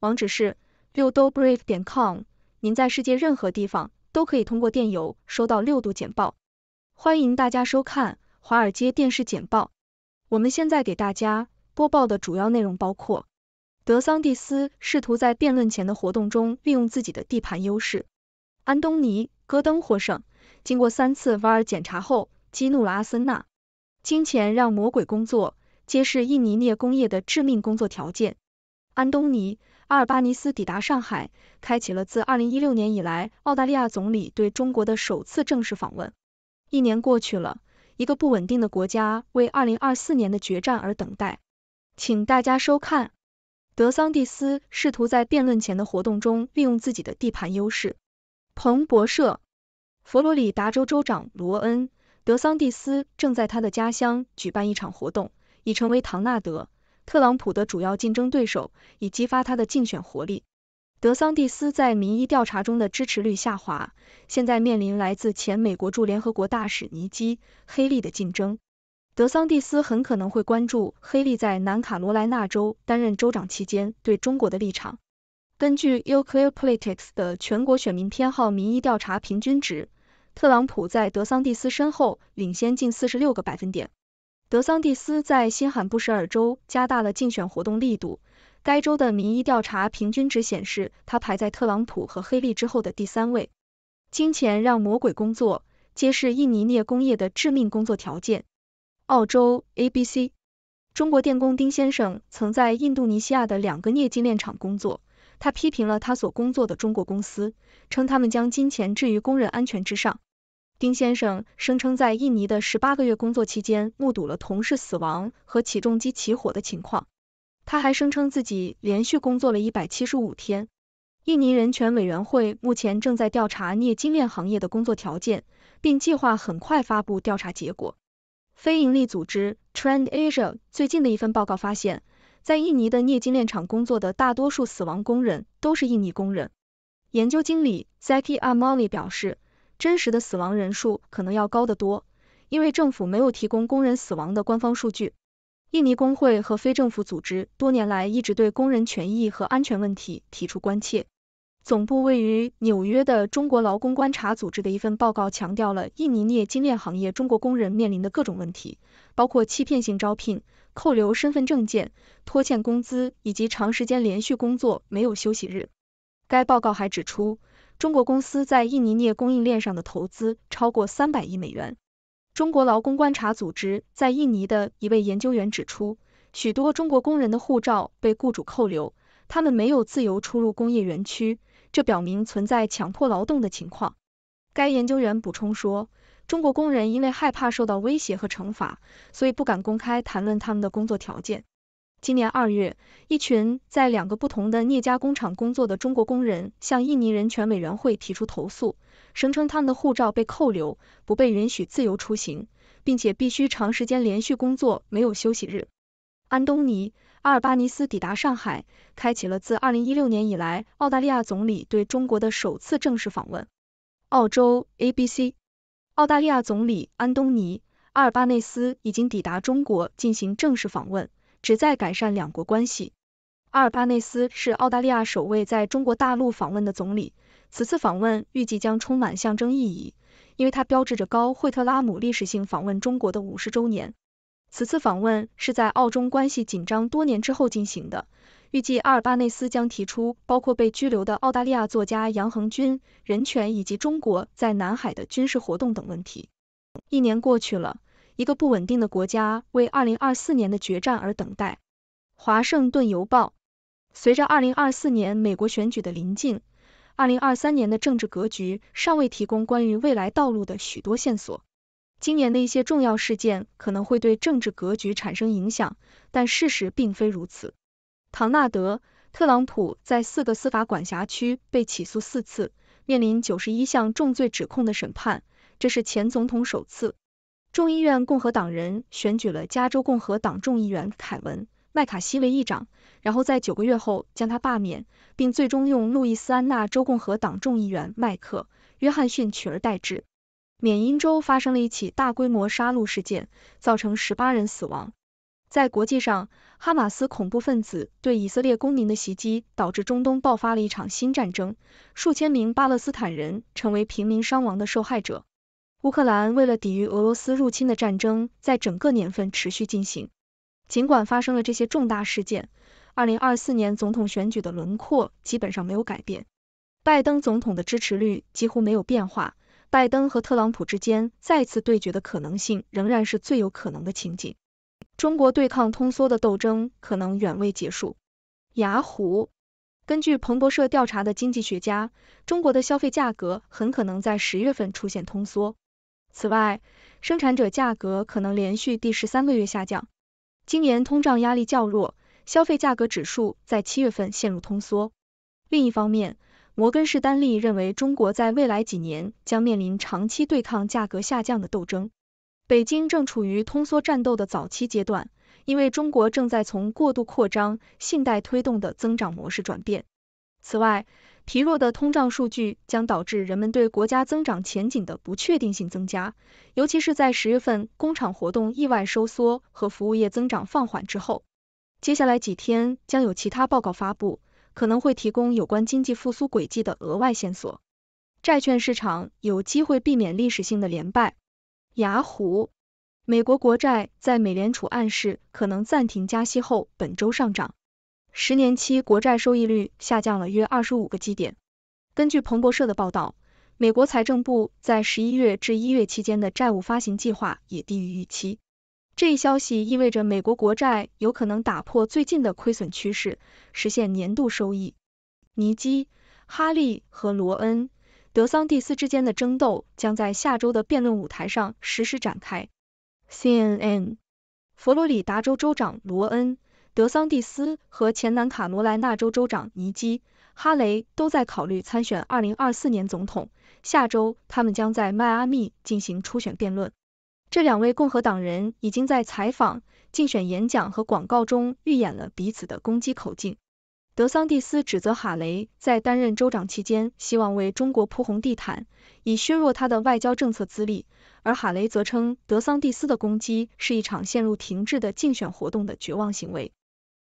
网址是六 o brief 点 com，您在世界任何地方都可以通过电邮收到六度简报。欢迎大家收看华尔街电视简报。我们现在给大家播报的主要内容包括：德桑蒂斯试图在辩论前的活动中利用自己的地盘优势；安东尼·戈登获胜；经过三次 VAR 检查后，激怒了阿森纳；金钱让魔鬼工作，揭示印尼镍工业的致命工作条件；安东尼。阿尔巴尼斯抵达上海，开启了自二零一六年以来澳大利亚总理对中国的首次正式访问。一年过去了，一个不稳定的国家为二零二四年的决战而等待。请大家收看。德桑蒂斯试图在辩论前的活动中利用自己的地盘优势。彭博社，佛罗里达州州长罗恩·德桑蒂斯正在他的家乡举办一场活动，已成为唐纳德。特朗普的主要竞争对手以激发他的竞选活力。德桑蒂斯在民意调查中的支持率下滑，现在面临来自前美国驻联合国大使尼基·黑利的竞争。德桑蒂斯很可能会关注黑利在南卡罗来纳州担任州长期间对中国的立场。根据 e u i d p o l i t i c s 的全国选民偏好民意调查平均值，特朗普在德桑蒂斯身后领先近四十六个百分点。德桑蒂斯在新罕布什尔州加大了竞选活动力度。该州的民意调查平均值显示，他排在特朗普和黑利之后的第三位。金钱让魔鬼工作，揭示印尼镍工业的致命工作条件。澳洲 ABC。中国电工丁先生曾在印度尼西亚的两个镍精炼厂工作，他批评了他所工作的中国公司，称他们将金钱置于工人安全之上。丁先生声称，在印尼的十八个月工作期间，目睹了同事死亡和起重机起火的情况。他还声称自己连续工作了一百七十五天。印尼人权委员会目前正在调查镍精炼行业的工作条件，并计划很快发布调查结果。非营利组织 Trend Asia 最近的一份报告发现，在印尼的镍精炼厂工作的大多数死亡工人都是印尼工人。研究经理 Saki Amali 表示。真实的死亡人数可能要高得多，因为政府没有提供工人死亡的官方数据。印尼工会和非政府组织多年来一直对工人权益和安全问题提出关切。总部位于纽约的中国劳工观察组织的一份报告强调了印尼镍精炼行业中国工人面临的各种问题，包括欺骗性招聘、扣留身份证件、拖欠工资以及长时间连续工作没有休息日。该报告还指出。中国公司在印尼镍供应链上的投资超过三百亿美元。中国劳工观察组织在印尼的一位研究员指出，许多中国工人的护照被雇主扣留，他们没有自由出入工业园区，这表明存在强迫劳动的情况。该研究员补充说，中国工人因为害怕受到威胁和惩罚，所以不敢公开谈论他们的工作条件。今年二月，一群在两个不同的镍加工厂工作的中国工人向印尼人权委员会提出投诉，声称他们的护照被扣留，不被允许自由出行，并且必须长时间连续工作，没有休息日。安东尼阿尔巴尼斯抵达上海，开启了自二零一六年以来澳大利亚总理对中国的首次正式访问。澳洲 ABC，澳大利亚总理安东尼阿尔巴内斯已经抵达中国进行正式访问。旨在改善两国关系。阿尔巴内斯是澳大利亚首位在中国大陆访问的总理，此次访问预计将充满象征意义，因为它标志着高惠特拉姆历史性访问中国的五十周年。此次访问是在澳中关系紧张多年之后进行的，预计阿尔巴内斯将提出包括被拘留的澳大利亚作家杨恒军、人权以及中国在南海的军事活动等问题。一年过去了。一个不稳定的国家为2024年的决战而等待。华盛顿邮报，随着2024年美国选举的临近，2023年的政治格局尚未提供关于未来道路的许多线索。今年的一些重要事件可能会对政治格局产生影响，但事实并非如此。唐纳德·特朗普在四个司法管辖区被起诉四次，面临九十一项重罪指控的审判，这是前总统首次。众议院共和党人选举了加州共和党众议员凯文·麦卡锡为议长，然后在九个月后将他罢免，并最终用路易斯安那州共和党众议员麦克·约翰逊取而代之。缅因州发生了一起大规模杀戮事件，造成十八人死亡。在国际上，哈马斯恐怖分子对以色列公民的袭击导致中东爆发了一场新战争，数千名巴勒斯坦人成为平民伤亡的受害者。乌克兰为了抵御俄罗斯入侵的战争，在整个年份持续进行。尽管发生了这些重大事件，二零二四年总统选举的轮廓基本上没有改变。拜登总统的支持率几乎没有变化，拜登和特朗普之间再次对决的可能性仍然是最有可能的情景。中国对抗通缩的斗争可能远未结束。雅虎根据彭博社调查的经济学家，中国的消费价格很可能在十月份出现通缩。此外，生产者价格可能连续第十三个月下降。今年通胀压力较弱，消费价格指数在七月份陷入通缩。另一方面，摩根士丹利认为，中国在未来几年将面临长期对抗价格下降的斗争。北京正处于通缩战斗的早期阶段，因为中国正在从过度扩张、信贷推动的增长模式转变。此外，疲弱的通胀数据将导致人们对国家增长前景的不确定性增加，尤其是在十月份工厂活动意外收缩和服务业增长放缓之后。接下来几天将有其他报告发布，可能会提供有关经济复苏轨迹的额外线索。债券市场有机会避免历史性的连败。雅虎，美国国债在美联储暗示可能暂停加息后本周上涨。十年期国债收益率下降了约二十五个基点。根据彭博社的报道，美国财政部在十一月至一月期间的债务发行计划也低于预期。这一消息意味着美国国债有可能打破最近的亏损趋势，实现年度收益。尼基、哈利和罗恩·德桑蒂斯之间的争斗将在下周的辩论舞台上实时展开。CNN，佛罗里达州州长罗恩。德桑蒂斯和前南卡罗来纳州州长尼基·哈雷都在考虑参选二零二四年总统。下周，他们将在迈阿密进行初选辩论。这两位共和党人已经在采访、竞选演讲和广告中预演了彼此的攻击口径。德桑蒂斯指责哈雷在担任州长期间希望为中国铺红地毯，以削弱他的外交政策资历；而哈雷则称德桑蒂斯的攻击是一场陷入停滞的竞选活动的绝望行为。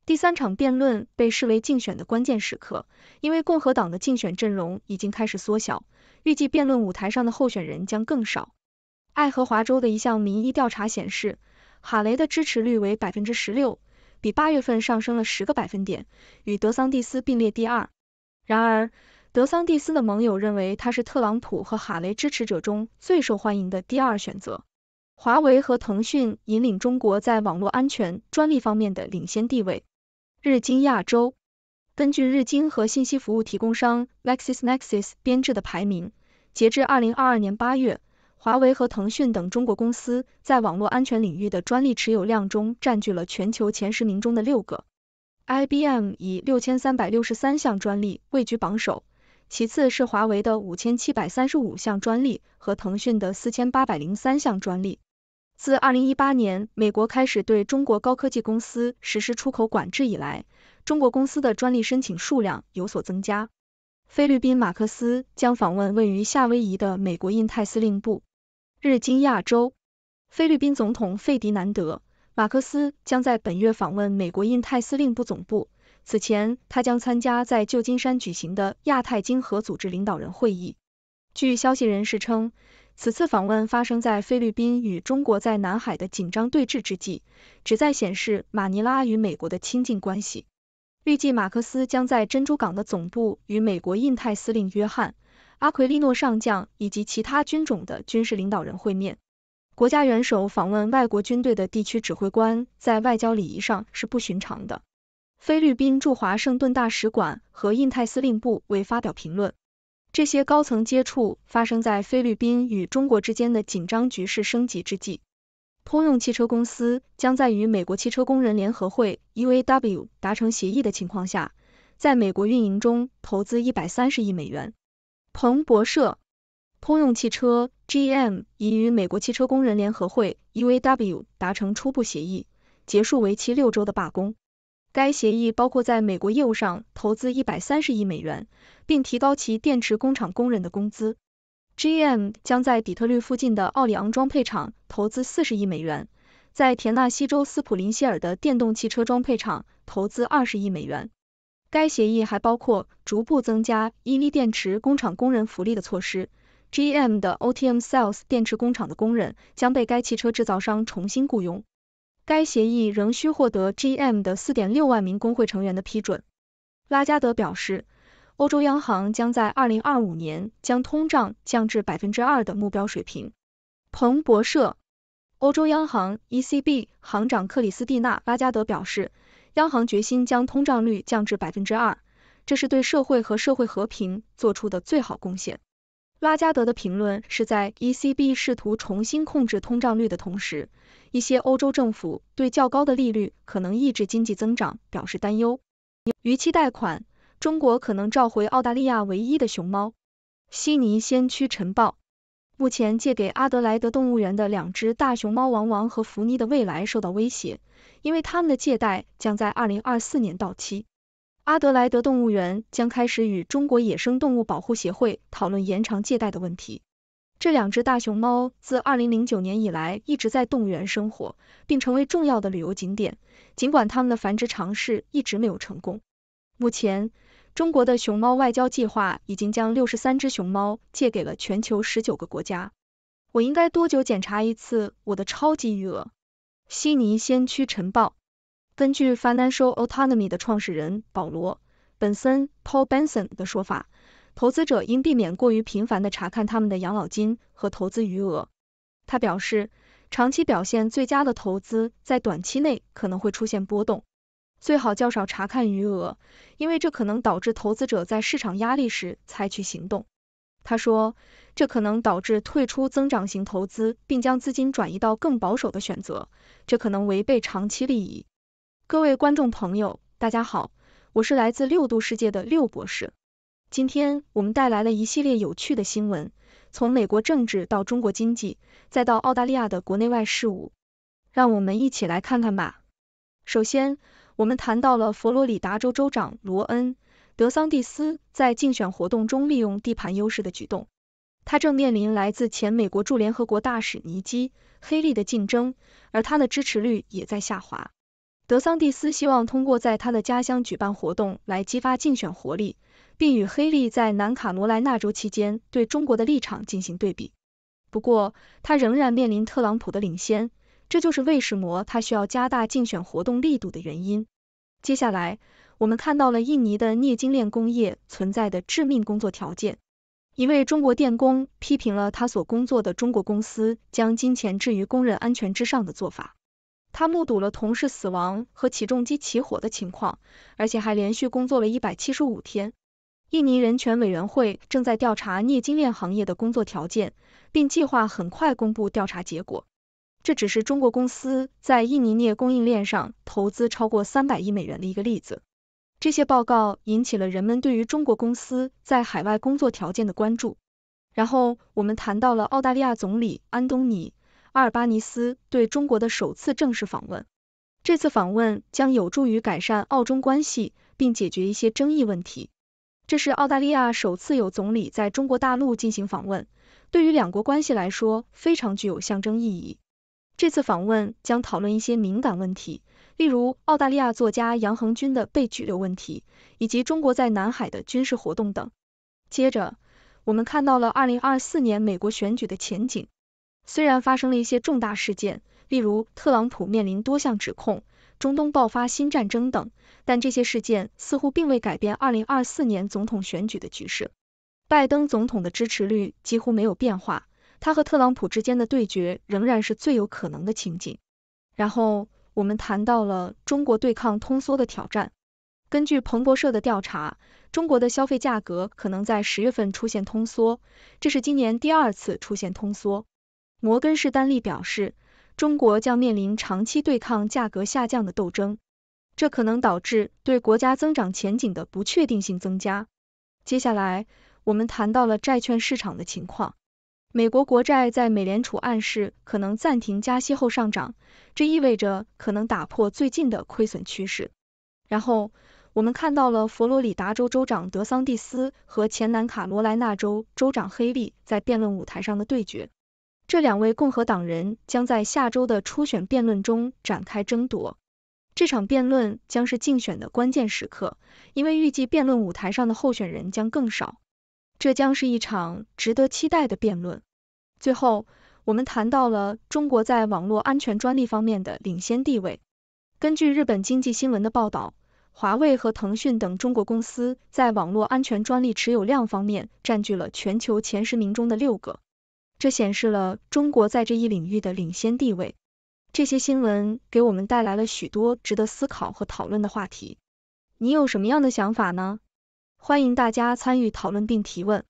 第三场辩论被视为竞选的关键时刻，因为共和党的竞选阵容已经开始缩小，预计辩论舞台上的候选人将更少。爱荷华州的一项民意调查显示，哈雷的支持率为百分之十六，比八月份上升了十个百分点，与德桑蒂斯并列第二。然而，德桑蒂斯的盟友认为他是特朗普和哈雷支持者中最受欢迎的第二选择。华为和腾讯引领中国在网络安全专利方面的领先地位。日经亚洲根据日经和信息服务提供商 LexisNexis 编制的排名，截至二零二二年八月，华为和腾讯等中国公司在网络安全领域的专利持有量中占据了全球前十名中的六个。IBM 以六千三百六十三项专利位居榜首，其次是华为的五千七百三十五项专利和腾讯的四千八百零三项专利。自二零一八年，美国开始对中国高科技公司实施出口管制以来，中国公司的专利申请数量有所增加。菲律宾马克思将访问位于夏威夷的美国印太司令部。日经亚洲，菲律宾总统费迪南德·马克思将在本月访问美国印太司令部总部。此前，他将参加在旧金山举行的亚太经合组织领导人会议。据消息人士称。此次访问发生在菲律宾与中国在南海的紧张对峙之际，旨在显示马尼拉与美国的亲近关系。预计马克思将在珍珠港的总部与美国印太司令约翰·阿奎利诺上将以及其他军种的军事领导人会面。国家元首访问外国军队的地区指挥官在外交礼仪上是不寻常的。菲律宾驻华盛顿大使馆和印太司令部未发表评论。这些高层接触发生在菲律宾与中国之间的紧张局势升级之际。通用汽车公司将在与美国汽车工人联合会 （UAW） 达成协议的情况下，在美国运营中投资一百三十亿美元。彭博社，通用汽车 （GM） 已与美国汽车工人联合会 （UAW） 达成初步协议，结束为期六周的罢工。该协议包括在美国业务上投资一百三十亿美元，并提高其电池工厂工人的工资。GM 将在底特律附近的奥里昂装配厂投资四十亿美元，在田纳西州斯普林希尔的电动汽车装配厂投资二十亿美元。该协议还包括逐步增加 EV 电池工厂工人福利的措施。GM 的 OTM s e l l s 电池工厂的工人将被该汽车制造商重新雇佣。该协议仍需获得 GM 的四点六万名工会成员的批准。拉加德表示，欧洲央行将在二零二五年将通胀降至百分之二的目标水平。彭博社，欧洲央行 ECB 行长克里斯蒂娜·拉加德表示，央行决心将通胀率降至百分之二，这是对社会和社会和平做出的最好贡献。拉加德的评论是在 ECB 试图重新控制通胀率的同时，一些欧洲政府对较高的利率可能抑制经济增长表示担忧。逾期贷款，中国可能召回澳大利亚唯一的熊猫。悉尼先驱晨报：目前借给阿德莱德动物园的两只大熊猫王王和福尼的未来受到威胁，因为他们的借贷将在2024年到期。阿德莱德动物园将开始与中国野生动物保护协会讨论延长借贷的问题。这两只大熊猫自二零零九年以来一直在动物园生活，并成为重要的旅游景点。尽管它们的繁殖尝试一直没有成功，目前中国的熊猫外交计划已经将六十三只熊猫借给了全球十九个国家。我应该多久检查一次我的超级余额？悉尼先驱晨报。根据 Financial Autonomy 的创始人保罗·本森 （Paul Benson） 的说法，投资者应避免过于频繁地查看他们的养老金和投资余额。他表示，长期表现最佳的投资在短期内可能会出现波动，最好较少查看余额，因为这可能导致投资者在市场压力时采取行动。他说，这可能导致退出增长型投资，并将资金转移到更保守的选择，这可能违背长期利益。各位观众朋友，大家好，我是来自六度世界的六博士。今天我们带来了一系列有趣的新闻，从美国政治到中国经济，再到澳大利亚的国内外事务，让我们一起来看看吧。首先，我们谈到了佛罗里达州州长罗恩·德桑蒂斯在竞选活动中利用地盘优势的举动。他正面临来自前美国驻联合国大使尼基·黑利的竞争，而他的支持率也在下滑。德桑蒂斯希望通过在他的家乡举办活动来激发竞选活力，并与黑利在南卡罗来纳州期间对中国的立场进行对比。不过，他仍然面临特朗普的领先，这就是为什么他需要加大竞选活动力度的原因。接下来，我们看到了印尼的镍精炼工业存在的致命工作条件。一位中国电工批评了他所工作的中国公司将金钱置于工人安全之上的做法。他目睹了同事死亡和起重机起火的情况，而且还连续工作了一百七十五天。印尼人权委员会正在调查镍精炼行业的工作条件，并计划很快公布调查结果。这只是中国公司在印尼镍供应链上投资超过三百亿美元的一个例子。这些报告引起了人们对于中国公司在海外工作条件的关注。然后我们谈到了澳大利亚总理安东尼。阿尔巴尼斯对中国的首次正式访问，这次访问将有助于改善澳中关系，并解决一些争议问题。这是澳大利亚首次有总理在中国大陆进行访问，对于两国关系来说非常具有象征意义。这次访问将讨论一些敏感问题，例如澳大利亚作家杨恒军的被拘留问题，以及中国在南海的军事活动等。接着，我们看到了二零二四年美国选举的前景。虽然发生了一些重大事件，例如特朗普面临多项指控、中东爆发新战争等，但这些事件似乎并未改变二零二四年总统选举的局势。拜登总统的支持率几乎没有变化，他和特朗普之间的对决仍然是最有可能的情景。然后我们谈到了中国对抗通缩的挑战。根据彭博社的调查，中国的消费价格可能在十月份出现通缩，这是今年第二次出现通缩。摩根士丹利表示，中国将面临长期对抗价格下降的斗争，这可能导致对国家增长前景的不确定性增加。接下来，我们谈到了债券市场的情况，美国国债在美联储暗示可能暂停加息后上涨，这意味着可能打破最近的亏损趋势。然后，我们看到了佛罗里达州州长德桑蒂斯和前南卡罗来纳州州长黑利在辩论舞台上的对决。这两位共和党人将在下周的初选辩论中展开争夺，这场辩论将是竞选的关键时刻，因为预计辩论舞台上的候选人将更少。这将是一场值得期待的辩论。最后，我们谈到了中国在网络安全专利方面的领先地位。根据日本经济新闻的报道，华为和腾讯等中国公司在网络安全专利持有量方面占据了全球前十名中的六个。这显示了中国在这一领域的领先地位。这些新闻给我们带来了许多值得思考和讨论的话题。你有什么样的想法呢？欢迎大家参与讨论并提问。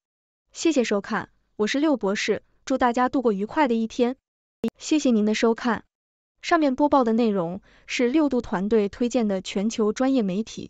谢谢收看，我是六博士，祝大家度过愉快的一天。谢谢您的收看。上面播报的内容是六度团队推荐的全球专业媒体。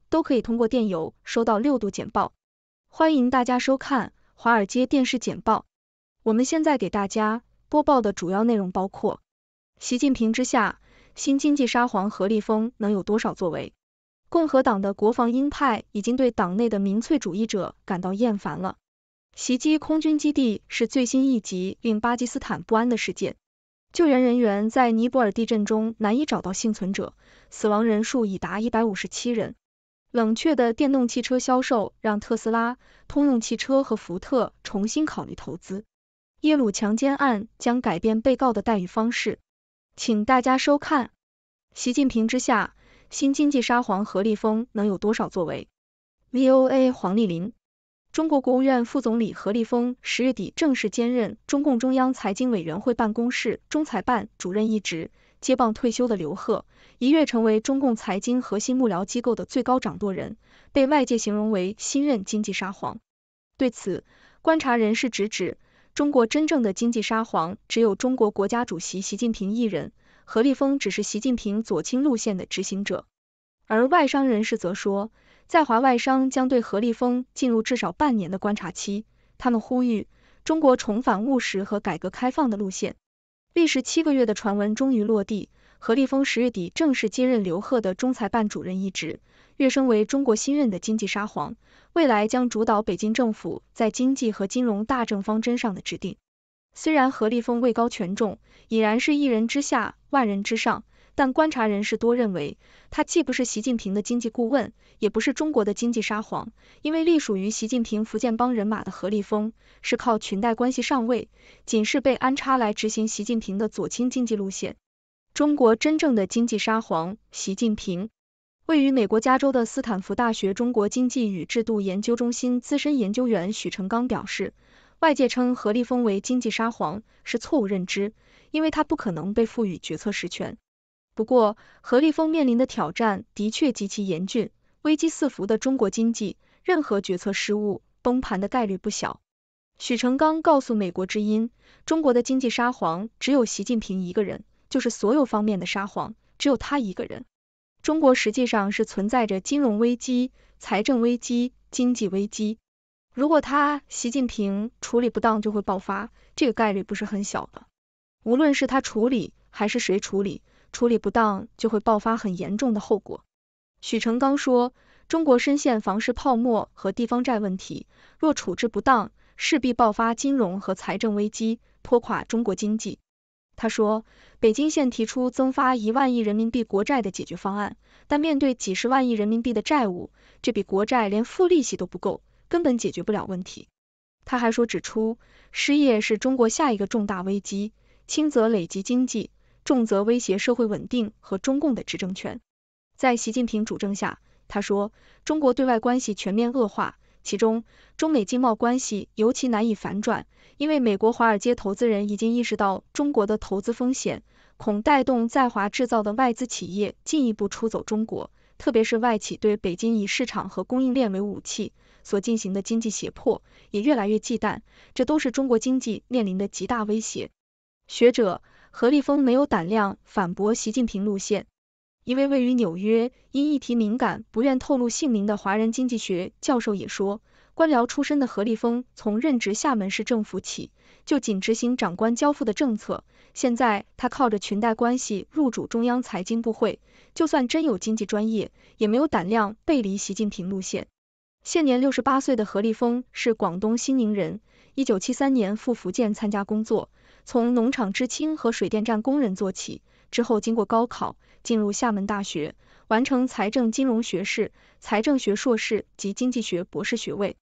都可以通过电邮收到六度简报。欢迎大家收看《华尔街电视简报》。我们现在给大家播报的主要内容包括：习近平之下，新经济沙皇何立峰能有多少作为？共和党的国防鹰派已经对党内的民粹主义者感到厌烦了。袭击空军基地是最新一集令巴基斯坦不安的事件。救援人员在尼泊尔地震中难以找到幸存者，死亡人数已达一百五十七人。冷却的电动汽车销售让特斯拉、通用汽车和福特重新考虑投资。耶鲁强奸案将改变被告的待遇方式，请大家收看。习近平之下，新经济沙皇何立峰能有多少作为？VOA 黄丽玲，中国国务院副总理何立峰十月底正式兼任中共中央财经委员会办公室中财办主任一职。接棒退休的刘鹤，一跃成为中共财经核心幕僚机构的最高掌舵人，被外界形容为新任经济沙皇。对此，观察人士直指，中国真正的经济沙皇只有中国国家主席习近平一人，何立峰只是习近平左倾路线的执行者。而外商人士则说，在华外商将对何立峰进入至少半年的观察期，他们呼吁中国重返务实和改革开放的路线。历时七个月的传闻终于落地，何立峰十月底正式接任刘鹤的中财办主任一职，跃升为中国新任的经济沙皇，未来将主导北京政府在经济和金融大政方针上的制定。虽然何立峰位高权重，已然是一人之下，万人之上。但观察人士多认为，他既不是习近平的经济顾问，也不是中国的经济沙皇，因为隶属于习近平福建帮人马的何立峰是靠裙带关系上位，仅是被安插来执行习近平的左倾经济路线。中国真正的经济沙皇，习近平。位于美国加州的斯坦福大学中国经济与制度研究中心资深研究员许成钢表示，外界称何立峰为经济沙皇是错误认知，因为他不可能被赋予决策实权。不过，何立峰面临的挑战的确极其严峻，危机四伏的中国经济，任何决策失误，崩盘的概率不小。许成刚告诉美国之音，中国的经济沙皇只有习近平一个人，就是所有方面的沙皇，只有他一个人。中国实际上是存在着金融危机、财政危机、经济危机，如果他习近平处理不当，就会爆发，这个概率不是很小的。无论是他处理还是谁处理。处理不当就会爆发很严重的后果，许成刚说，中国深陷房市泡沫和地方债问题，若处置不当，势必爆发金融和财政危机，拖垮中国经济。他说，北京现提出增发一万亿人民币国债的解决方案，但面对几十万亿人民币的债务，这笔国债连付利息都不够，根本解决不了问题。他还说，指出失业是中国下一个重大危机，轻则累积经济。重则威胁社会稳定和中共的执政权。在习近平主政下，他说中国对外关系全面恶化，其中中美经贸关系尤其难以反转，因为美国华尔街投资人已经意识到中国的投资风险，恐带动在华制造的外资企业进一步出走中国。特别是外企对北京以市场和供应链为武器所进行的经济胁迫也越来越忌惮，这都是中国经济面临的极大威胁。学者。何立峰没有胆量反驳习近平路线。一位位于纽约、因议题敏感不愿透露姓名的华人经济学教授也说，官僚出身的何立峰从任职厦门市政府起就仅执行长官交付的政策，现在他靠着裙带关系入主中央财经部会，就算真有经济专业，也没有胆量背离习近平路线。现年六十八岁的何立峰是广东新宁人，一九七三年赴福建参加工作。从农场知青和水电站工人做起，之后经过高考进入厦门大学，完成财政金融学士、财政学硕士及经济学博士学位。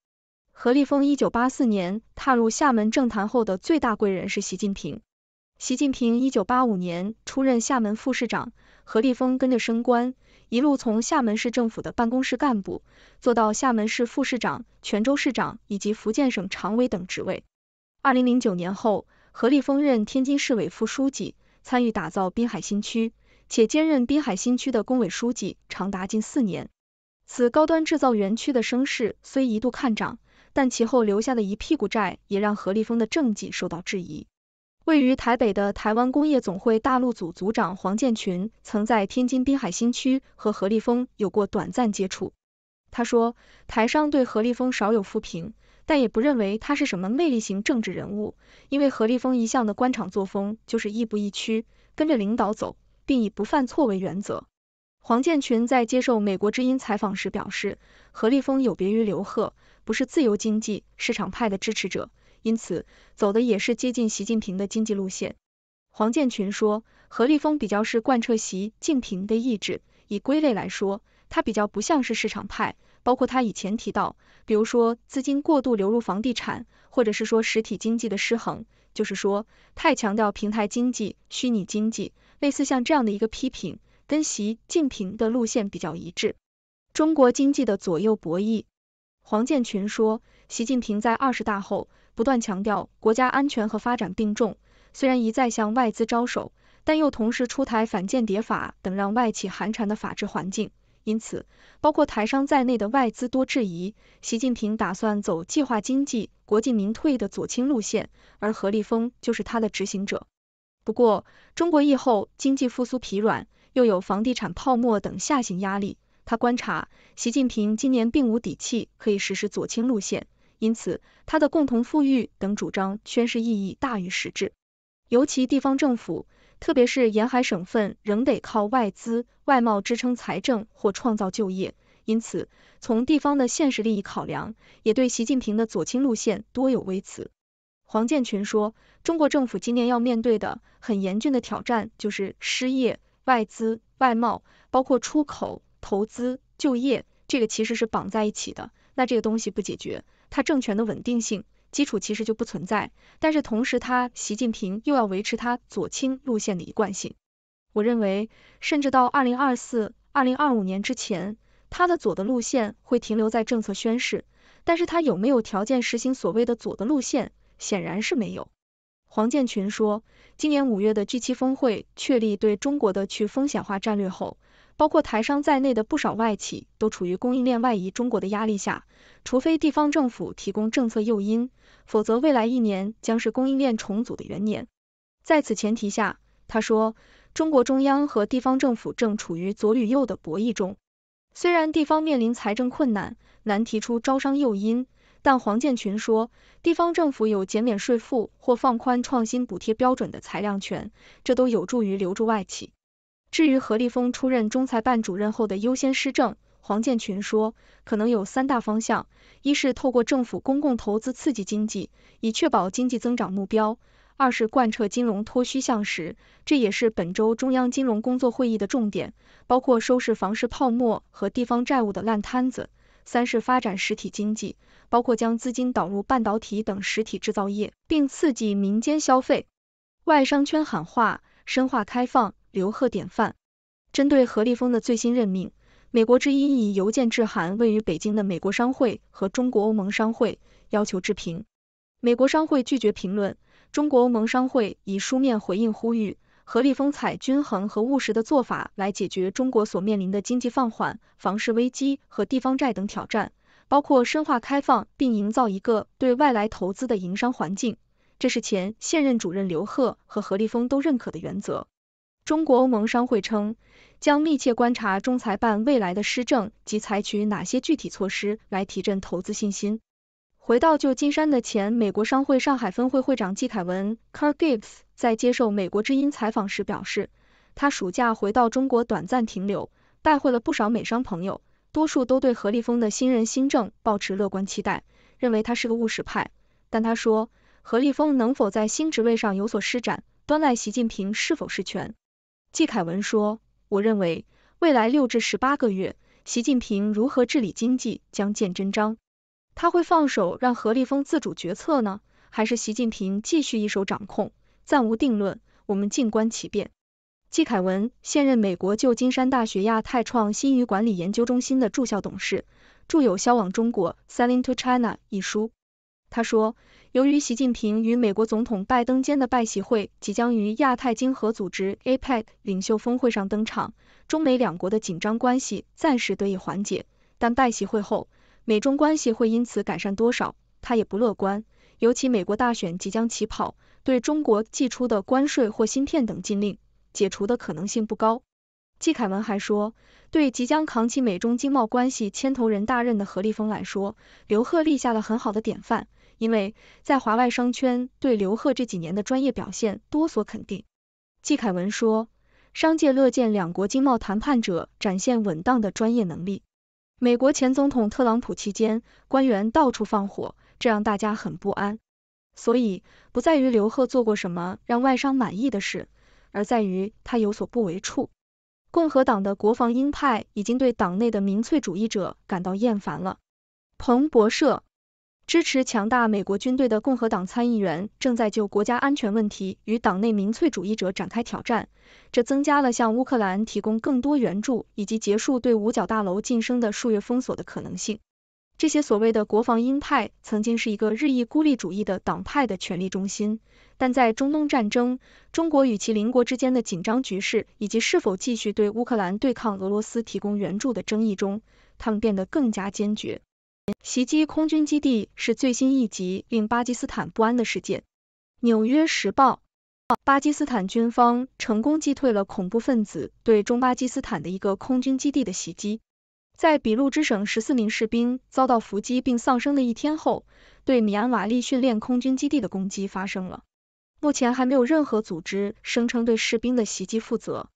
何立峰一九八四年踏入厦门政坛后的最大贵人是习近平。习近平一九八五年出任厦门副市长，何立峰跟着升官，一路从厦门市政府的办公室干部做到厦门市副市长、泉州市长以及福建省常委等职位。二零零九年后。何立峰任天津市委副书记，参与打造滨海新区，且兼任滨海新区的工委书记长达近四年。此高端制造园区的声势虽一度看涨，但其后留下的一屁股债也让何立峰的政绩受到质疑。位于台北的台湾工业总会大陆组组长黄建群曾在天津滨海新区和何立峰有过短暂接触，他说，台商对何立峰少有负评。但也不认为他是什么魅力型政治人物，因为何立峰一向的官场作风就是亦步亦趋，跟着领导走，并以不犯错为原则。黄建群在接受美国之音采访时表示，何立峰有别于刘鹤，不是自由经济市场派的支持者，因此走的也是接近习近平的经济路线。黄建群说，何立峰比较是贯彻习近平的意志，以归类来说，他比较不像是市场派。包括他以前提到，比如说资金过度流入房地产，或者是说实体经济的失衡，就是说太强调平台经济、虚拟经济，类似像这样的一个批评，跟习近平的路线比较一致。中国经济的左右博弈，黄建群说，习近平在二十大后不断强调国家安全和发展并重，虽然一再向外资招手，但又同时出台反间谍法等让外企寒蝉的法治环境。因此，包括台商在内的外资多质疑，习近平打算走计划经济、国进民退的左倾路线，而何立峰就是他的执行者。不过，中国疫后经济复苏疲软，又有房地产泡沫等下行压力，他观察，习近平今年并无底气可以实施左倾路线，因此他的共同富裕等主张宣示意义大于实质，尤其地方政府。特别是沿海省份仍得靠外资、外贸支撑财政或创造就业，因此从地方的现实利益考量，也对习近平的左倾路线多有微词。黄建群说，中国政府今年要面对的很严峻的挑战就是失业、外资、外贸，包括出口、投资、就业，这个其实是绑在一起的。那这个东西不解决，它政权的稳定性。基础其实就不存在，但是同时他习近平又要维持他左倾路线的一贯性。我认为，甚至到二零二四、二零二五年之前，他的左的路线会停留在政策宣示，但是他有没有条件实行所谓的左的路线，显然是没有。黄建群说，今年五月的 G 七峰会确立对中国的去风险化战略后。包括台商在内的不少外企都处于供应链外移中国的压力下，除非地方政府提供政策诱因，否则未来一年将是供应链重组的元年。在此前提下，他说，中国中央和地方政府正处于左与右的博弈中。虽然地方面临财政困难，难提出招商诱因，但黄建群说，地方政府有减免税负或放宽创新补贴标准的裁量权，这都有助于留住外企。至于何立峰出任中财办主任后的优先施政，黄建群说，可能有三大方向：一是透过政府公共投资刺激经济，以确保经济增长目标；二是贯彻金融脱虚向实，这也是本周中央金融工作会议的重点，包括收拾房市泡沫和地方债务的烂摊子；三是发展实体经济，包括将资金导入半导体等实体制造业，并刺激民间消费。外商圈喊话，深化开放。刘鹤典范。针对何立峰的最新任命，美国之音以邮件致函位于北京的美国商会和中国欧盟商会，要求置评。美国商会拒绝评论，中国欧盟商会以书面回应，呼吁何立峰采均衡和务实的做法来解决中国所面临的经济放缓、房市危机和地方债等挑战，包括深化开放并营造一个对外来投资的营商环境。这是前现任主任刘鹤和何立峰都认可的原则。中国欧盟商会称，将密切观察中财办未来的施政及采取哪些具体措施来提振投资信心。回到旧金山的前美国商会上海分会会长季凯文 （Car Gibbs） 在接受美国之音采访时表示，他暑假回到中国短暂停留，拜会了不少美商朋友，多数都对何立峰的新人新政抱持乐观期待，认为他是个务实派。但他说，何立峰能否在新职位上有所施展，端赖习近平是否释权。季凯文说：“我认为，未来六至十八个月，习近平如何治理经济将见真章。他会放手让何立峰自主决策呢，还是习近平继续一手掌控？暂无定论，我们静观其变。”季凯文现任美国旧金山大学亚太创新与管理研究中心的驻校董事，著有《销往中国 Selling to China》一书。他说，由于习近平与美国总统拜登间的拜习会即将于亚太经合组织 （APEC） 领袖峰会上登场，中美两国的紧张关系暂时得以缓解。但拜习会后，美中关系会因此改善多少，他也不乐观。尤其美国大选即将起跑，对中国寄出的关税或芯片等禁令解除的可能性不高。季凯文还说，对即将扛起美中经贸关系牵头人大任的何立峰来说，刘鹤立下了很好的典范。因为在华外商圈，对刘贺这几年的专业表现多所肯定。季凯文说：“商界乐见两国经贸谈判者展现稳当的专业能力。”美国前总统特朗普期间，官员到处放火，这让大家很不安。所以，不在于刘贺做过什么让外商满意的事，而在于他有所不为处。共和党的国防鹰派已经对党内的民粹主义者感到厌烦了。彭博社。支持强大美国军队的共和党参议员正在就国家安全问题与党内民粹主义者展开挑战，这增加了向乌克兰提供更多援助以及结束对五角大楼晋升的数月封锁的可能性。这些所谓的国防鹰派曾经是一个日益孤立主义的党派的权力中心，但在中东战争、中国与其邻国之间的紧张局势以及是否继续对乌克兰对抗俄罗斯提供援助的争议中，他们变得更加坚决。袭击空军基地是最新一集令巴基斯坦不安的事件。《纽约时报》：巴基斯坦军方成功击退了恐怖分子对中巴基斯坦的一个空军基地的袭击。在比路支省十四名士兵遭到伏击并丧生的一天后，对米安瓦利训练空军基地的攻击发生了。目前还没有任何组织声称对士兵的袭击负责。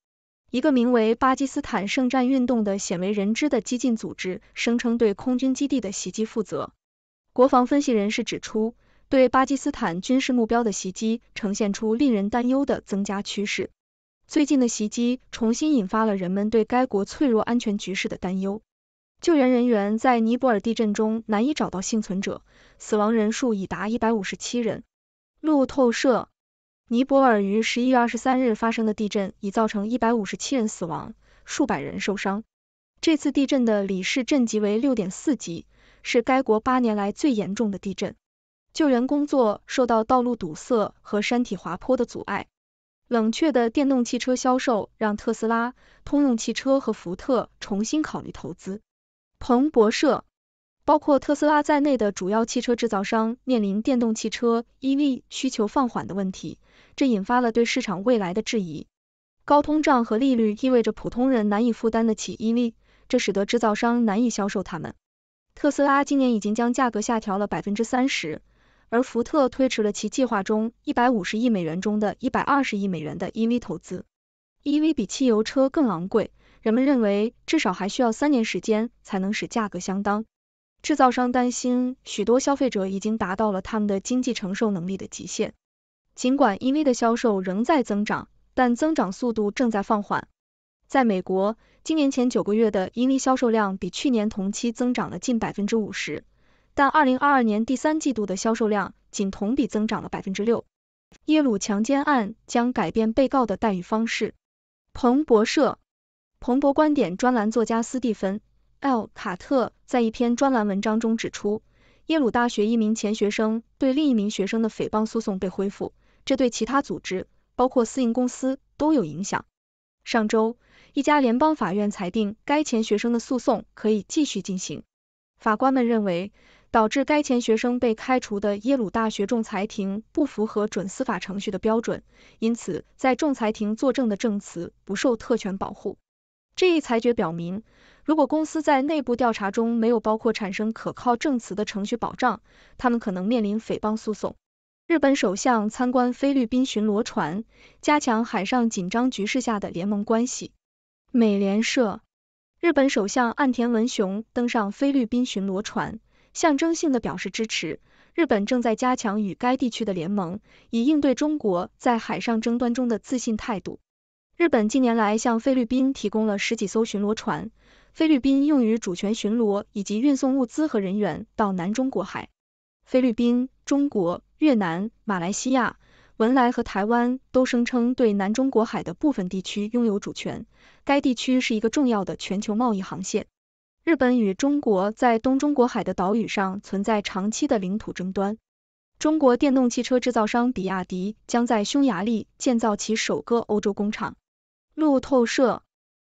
一个名为“巴基斯坦圣战运动”的鲜为人知的激进组织声称对空军基地的袭击负责。国防分析人士指出，对巴基斯坦军事目标的袭击呈现出令人担忧的增加趋势。最近的袭击重新引发了人们对该国脆弱安全局势的担忧。救援人员在尼泊尔地震中难以找到幸存者，死亡人数已达一百五十七人。路透社。尼泊尔于十一月二十三日发生的地震已造成一百五十七人死亡，数百人受伤。这次地震的里氏震级为六点四级，是该国八年来最严重的地震。救援工作受到道路堵塞和山体滑坡的阻碍。冷却的电动汽车销售让特斯拉、通用汽车和福特重新考虑投资。彭博社。包括特斯拉在内的主要汽车制造商面临电动汽车 EV 需求放缓的问题，这引发了对市场未来的质疑。高通胀和利率意味着普通人难以负担得起 EV，这使得制造商难以销售它们。特斯拉今年已经将价格下调了百分之三十，而福特推迟了其计划中一百五十亿美元中的一百二十亿美元的 EV 投资。EV 比汽油车更昂贵，人们认为至少还需要三年时间才能使价格相当。制造商担心，许多消费者已经达到了他们的经济承受能力的极限。尽管 EV 的销售仍在增长，但增长速度正在放缓。在美国，今年前九个月的 EV 销售量比去年同期增长了近百分之五十，但二零二二年第三季度的销售量仅同比增长了百分之六。耶鲁强奸案将改变被告的待遇方式。彭博社，彭博观点专栏作家斯蒂芬。L· 卡特在一篇专栏文章中指出，耶鲁大学一名前学生对另一名学生的诽谤诉讼被恢复，这对其他组织，包括私营公司，都有影响。上周，一家联邦法院裁定该前学生的诉讼可以继续进行。法官们认为，导致该前学生被开除的耶鲁大学仲裁庭不符合准司法程序的标准，因此在仲裁庭作证的证词不受特权保护。这一裁决表明。如果公司在内部调查中没有包括产生可靠证词的程序保障，他们可能面临诽谤诉讼。日本首相参观菲律宾巡逻船，加强海上紧张局势下的联盟关系。美联社，日本首相岸田文雄登上菲律宾巡逻船，象征性的表示支持。日本正在加强与该地区的联盟，以应对中国在海上争端中的自信态度。日本近年来向菲律宾提供了十几艘巡逻船，菲律宾用于主权巡逻以及运送物资和人员到南中国海。菲律宾、中国、越南、马来西亚、文莱和台湾都声称对南中国海的部分地区拥有主权。该地区是一个重要的全球贸易航线。日本与中国在东中国海的岛屿上存在长期的领土争端。中国电动汽车制造商比亚迪将在匈牙利建造其首个欧洲工厂。路透社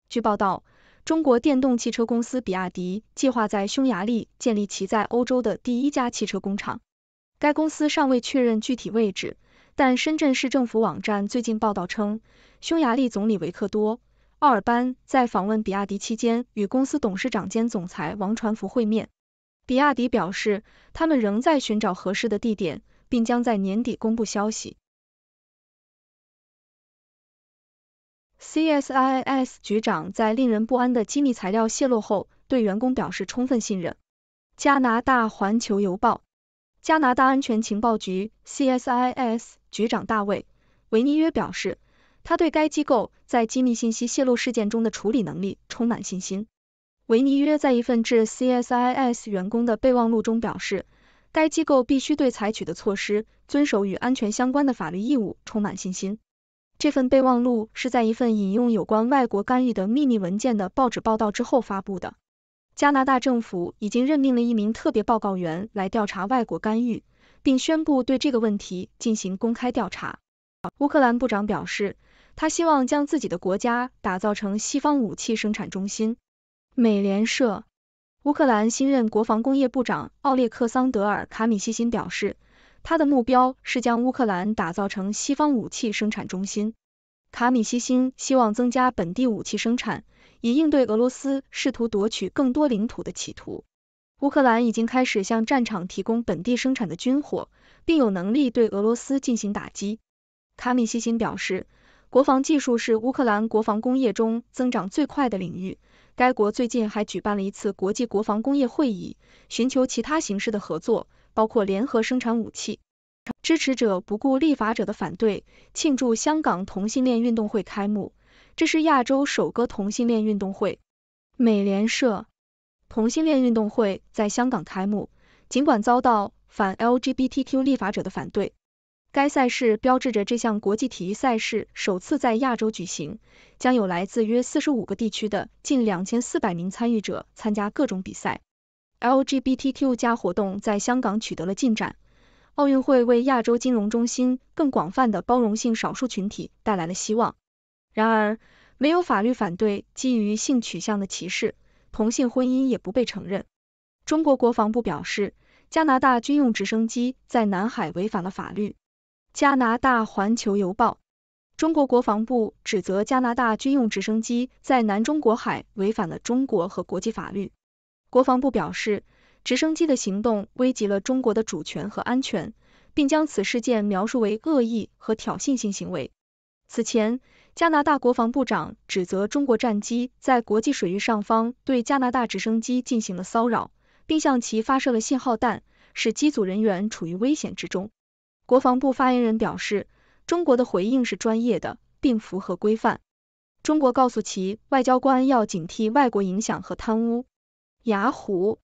据报道，中国电动汽车公司比亚迪计划在匈牙利建立其在欧洲的第一家汽车工厂。该公司尚未确认具体位置，但深圳市政府网站最近报道称，匈牙利总理维克多·奥尔班在访问比亚迪期间与公司董事长兼总裁王传福会面。比亚迪表示，他们仍在寻找合适的地点，并将在年底公布消息。CIS s 局长在令人不安的机密材料泄露后，对员工表示充分信任。加拿大环球邮报，加拿大安全情报局 CIS s 局长大卫·维尼约表示，他对该机构在机密信息泄露事件中的处理能力充满信心。维尼约在一份致 CIS s 员工的备忘录中表示，该机构必须对采取的措施、遵守与安全相关的法律义务充满信心。这份备忘录是在一份引用有关外国干预的秘密文件的报纸报道之后发布的。加拿大政府已经任命了一名特别报告员来调查外国干预，并宣布对这个问题进行公开调查。乌克兰部长表示，他希望将自己的国家打造成西方武器生产中心。美联社，乌克兰新任国防工业部长奥列克桑德尔·卡米西辛表示。他的目标是将乌克兰打造成西方武器生产中心。卡米西辛希望增加本地武器生产，以应对俄罗斯试图夺取更多领土的企图。乌克兰已经开始向战场提供本地生产的军火，并有能力对俄罗斯进行打击。卡米西辛表示，国防技术是乌克兰国防工业中增长最快的领域。该国最近还举办了一次国际国防工业会议，寻求其他形式的合作。包括联合生产武器，支持者不顾立法者的反对，庆祝香港同性恋运动会开幕，这是亚洲首个同性恋运动会。美联社，同性恋运动会在香港开幕，尽管遭到反 LGBTQ 立法者的反对，该赛事标志着这项国际体育赛事首次在亚洲举行，将有来自约四十五个地区的近两千四百名参与者参加各种比赛。LGBTQ 加活动在香港取得了进展，奥运会为亚洲金融中心更广泛的包容性少数群体带来了希望。然而，没有法律反对基于性取向的歧视，同性婚姻也不被承认。中国国防部表示，加拿大军用直升机在南海违反了法律。加拿大环球邮报，中国国防部指责加拿大军用直升机在南中国海违反了中国和国际法律。国防部表示，直升机的行动危及了中国的主权和安全，并将此事件描述为恶意和挑衅性行为。此前，加拿大国防部长指责中国战机在国际水域上方对加拿大直升机进行了骚扰，并向其发射了信号弹，使机组人员处于危险之中。国防部发言人表示，中国的回应是专业的，并符合规范。中国告诉其外交官要警惕外国影响和贪污。雅虎，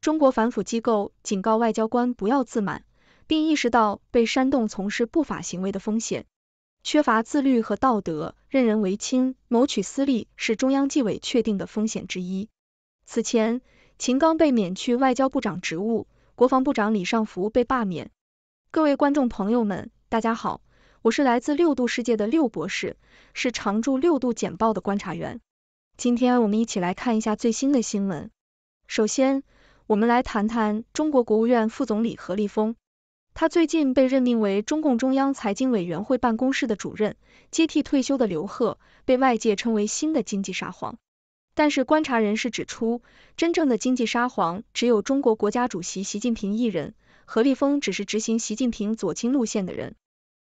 中国反腐机构警告外交官不要自满，并意识到被煽动从事不法行为的风险。缺乏自律和道德、任人唯亲、谋取私利是中央纪委确定的风险之一。此前，秦刚被免去外交部长职务，国防部长李尚福被罢免。各位观众朋友们，大家好，我是来自六度世界的六博士，是常驻六度简报的观察员。今天我们一起来看一下最新的新闻。首先，我们来谈谈中国国务院副总理何立峰。他最近被任命为中共中央财经委员会办公室的主任，接替退休的刘鹤，被外界称为新的经济沙皇。但是，观察人士指出，真正的经济沙皇只有中国国家主席习近平一人，何立峰只是执行习近平左倾路线的人。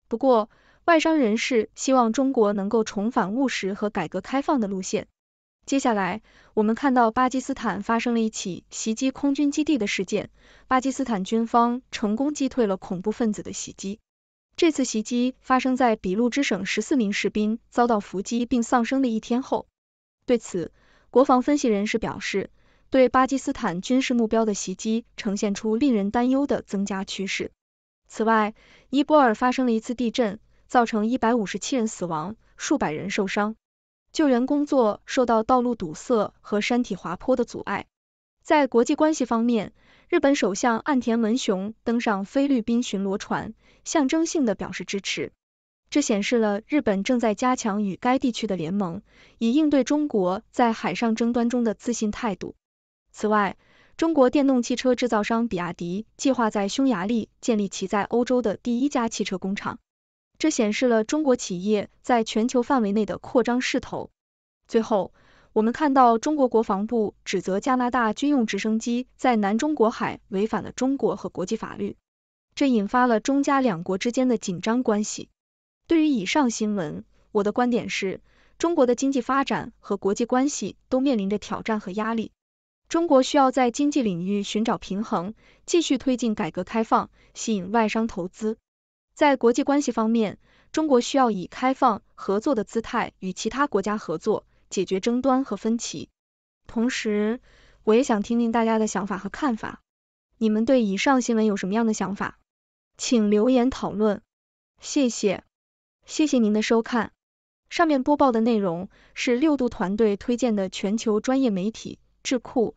不过，外商人士希望中国能够重返务实和改革开放的路线。接下来，我们看到巴基斯坦发生了一起袭击空军基地的事件，巴基斯坦军方成功击退了恐怖分子的袭击。这次袭击发生在比路支省十四名士兵遭到伏击并丧生的一天后。对此，国防分析人士表示，对巴基斯坦军事目标的袭击呈现出令人担忧的增加趋势。此外，尼泊尔发生了一次地震，造成一百五十七人死亡，数百人受伤。救援工作受到道路堵塞和山体滑坡的阻碍。在国际关系方面，日本首相岸田文雄登上菲律宾巡逻船，象征性的表示支持，这显示了日本正在加强与该地区的联盟，以应对中国在海上争端中的自信态度。此外，中国电动汽车制造商比亚迪计划在匈牙利建立其在欧洲的第一家汽车工厂。这显示了中国企业在全球范围内的扩张势头。最后，我们看到中国国防部指责加拿大军用直升机在南中国海违反了中国和国际法律，这引发了中加两国之间的紧张关系。对于以上新闻，我的观点是中国的经济发展和国际关系都面临着挑战和压力。中国需要在经济领域寻找平衡，继续推进改革开放，吸引外商投资。在国际关系方面，中国需要以开放合作的姿态与其他国家合作，解决争端和分歧。同时，我也想听听大家的想法和看法。你们对以上新闻有什么样的想法？请留言讨论。谢谢，谢谢您的收看。上面播报的内容是六度团队推荐的全球专业媒体智库。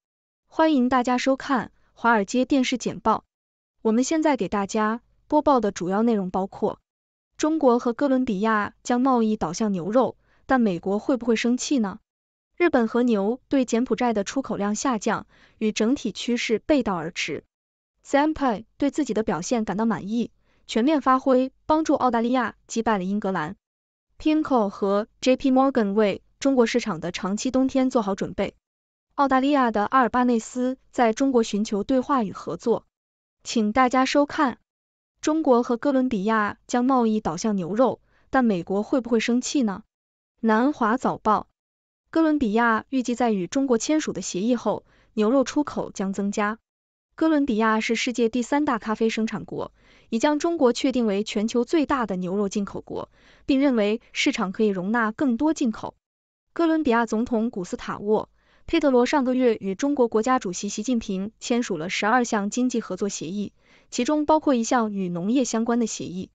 欢迎大家收看《华尔街电视简报》。我们现在给大家播报的主要内容包括：中国和哥伦比亚将贸易导向牛肉，但美国会不会生气呢？日本和牛对柬埔寨的出口量下降，与整体趋势背道而驰。s a m p i 对自己的表现感到满意，全面发挥，帮助澳大利亚击败了英格兰。p i n c o 和 JP Morgan 为中国市场的长期冬天做好准备。澳大利亚的阿尔巴内斯在中国寻求对话与合作，请大家收看。中国和哥伦比亚将贸易导向牛肉，但美国会不会生气呢？南华早报。哥伦比亚预计在与中国签署的协议后，牛肉出口将增加。哥伦比亚是世界第三大咖啡生产国，已将中国确定为全球最大的牛肉进口国，并认为市场可以容纳更多进口。哥伦比亚总统古斯塔沃。佩特罗上个月与中国国家主席习近平签署了十二项经济合作协议，其中包括一项与农业相关的协议。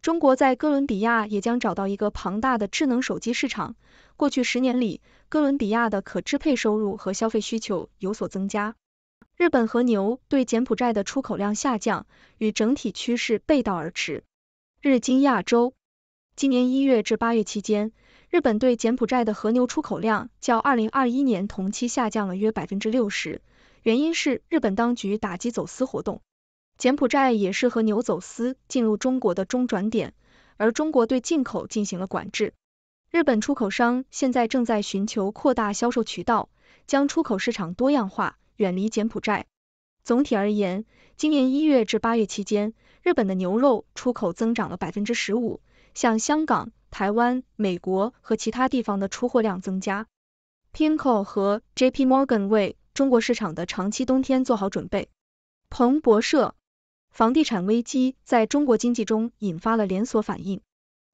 中国在哥伦比亚也将找到一个庞大的智能手机市场。过去十年里，哥伦比亚的可支配收入和消费需求有所增加。日本和牛对柬埔寨的出口量下降，与整体趋势背道而驰。日经亚洲，今年一月至八月期间。日本对柬埔寨的和牛出口量较2021年同期下降了约百分之六十，原因是日本当局打击走私活动。柬埔寨也是和牛走私进入中国的中转点，而中国对进口进行了管制。日本出口商现在正在寻求扩大销售渠道，将出口市场多样化，远离柬埔寨。总体而言，今年一月至八月期间，日本的牛肉出口增长了百分之十五，向香港。台湾、美国和其他地方的出货量增加。p i n c a 和 J P Morgan 为中国市场的长期冬天做好准备。彭博社，房地产危机在中国经济中引发了连锁反应，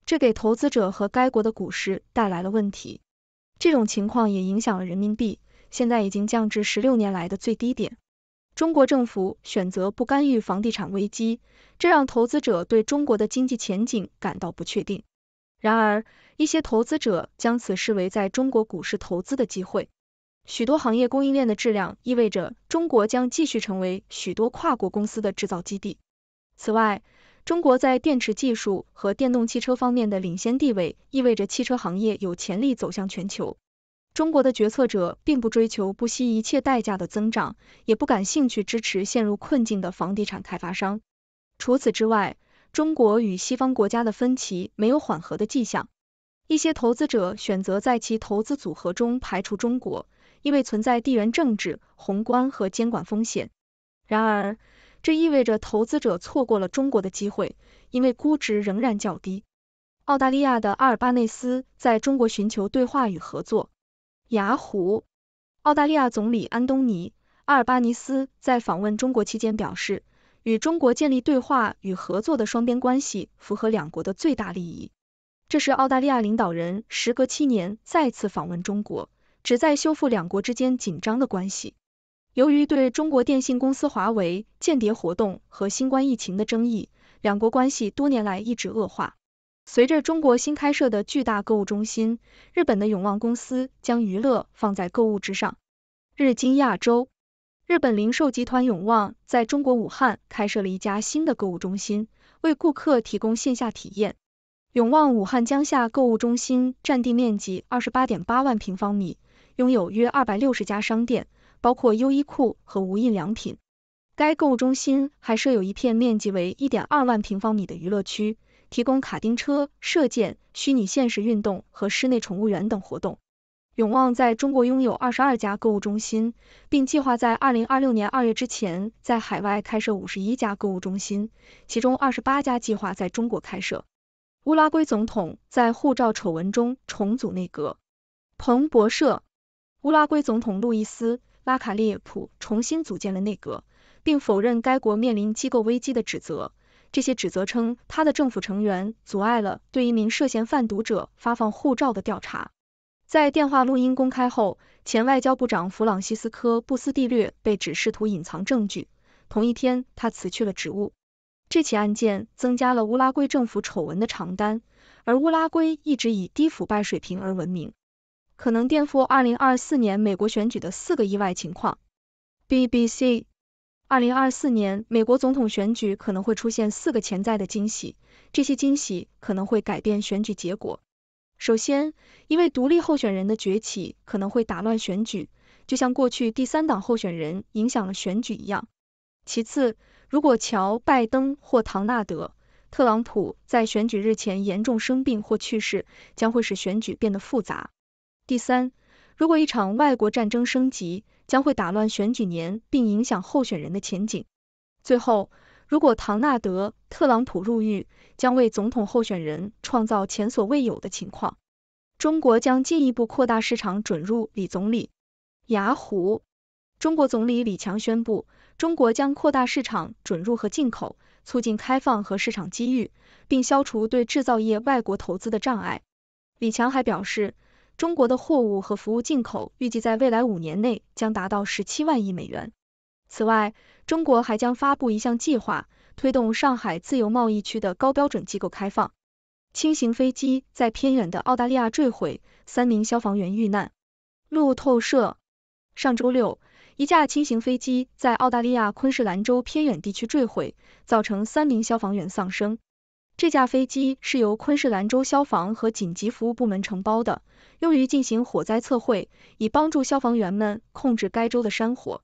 这给投资者和该国的股市带来了问题。这种情况也影响了人民币，现在已经降至十六年来的最低点。中国政府选择不干预房地产危机，这让投资者对中国的经济前景感到不确定。然而，一些投资者将此视为在中国股市投资的机会。许多行业供应链的质量意味着中国将继续成为许多跨国公司的制造基地。此外，中国在电池技术和电动汽车方面的领先地位，意味着汽车行业有潜力走向全球。中国的决策者并不追求不惜一切代价的增长，也不感兴趣支持陷入困境的房地产开发商。除此之外，中国与西方国家的分歧没有缓和的迹象。一些投资者选择在其投资组合中排除中国，因为存在地缘政治、宏观和监管风险。然而，这意味着投资者错过了中国的机会，因为估值仍然较低。澳大利亚的阿尔巴内斯在中国寻求对话与合作。雅虎，澳大利亚总理安东尼·阿尔巴尼斯在访问中国期间表示。与中国建立对话与合作的双边关系符合两国的最大利益。这是澳大利亚领导人时隔七年再次访问中国，旨在修复两国之间紧张的关系。由于对中国电信公司华为间谍活动和新冠疫情的争议，两国关系多年来一直恶化。随着中国新开设的巨大购物中心，日本的永旺公司将娱乐放在购物之上。日经亚洲。日本零售集团永旺在中国武汉开设了一家新的购物中心，为顾客提供线下体验。永旺武汉江夏购物中心占地面积二十八点八万平方米，拥有约二百六十家商店，包括优衣库和无印良品。该购物中心还设有一片面积为一点二万平方米的娱乐区，提供卡丁车、射箭、虚拟现实运动和室内宠物园等活动。永旺在中国拥有二十二家购物中心，并计划在二零二六年二月之前在海外开设五十一家购物中心，其中二十八家计划在中国开设。乌拉圭总统在护照丑闻中重组内阁。彭博社，乌拉圭总统路易斯·拉卡列普重新组建了内阁，并否认该国面临机构危机的指责。这些指责称，他的政府成员阻碍了对一名涉嫌贩毒者发放护照的调查。在电话录音公开后，前外交部长弗朗西斯科·布斯蒂略被指试图隐藏证据。同一天，他辞去了职务。这起案件增加了乌拉圭政府丑闻的长单，而乌拉圭一直以低腐败水平而闻名。可能颠覆二零二四年美国选举的四个意外情况。BBC：二零二四年美国总统选举可能会出现四个潜在的惊喜，这些惊喜可能会改变选举结果。首先，因为独立候选人的崛起可能会打乱选举，就像过去第三党候选人影响了选举一样。其次，如果乔·拜登或唐纳德·特朗普在选举日前严重生病或去世，将会使选举变得复杂。第三，如果一场外国战争升级，将会打乱选举年并影响候选人的前景。最后。如果唐纳德·特朗普入狱，将为总统候选人创造前所未有的情况。中国将进一步扩大市场准入。李总理，雅虎，中国总理李强宣布，中国将扩大市场准入和进口，促进开放和市场机遇，并消除对制造业外国投资的障碍。李强还表示，中国的货物和服务进口预计在未来五年内将达到十七万亿美元。此外，中国还将发布一项计划，推动上海自由贸易区的高标准机构开放。轻型飞机在偏远的澳大利亚坠毁，三名消防员遇难。路透社，上周六，一架轻型飞机在澳大利亚昆士兰州偏远地区坠毁，造成三名消防员丧生。这架飞机是由昆士兰州消防和紧急服务部门承包的，用于进行火灾测绘，以帮助消防员们控制该州的山火。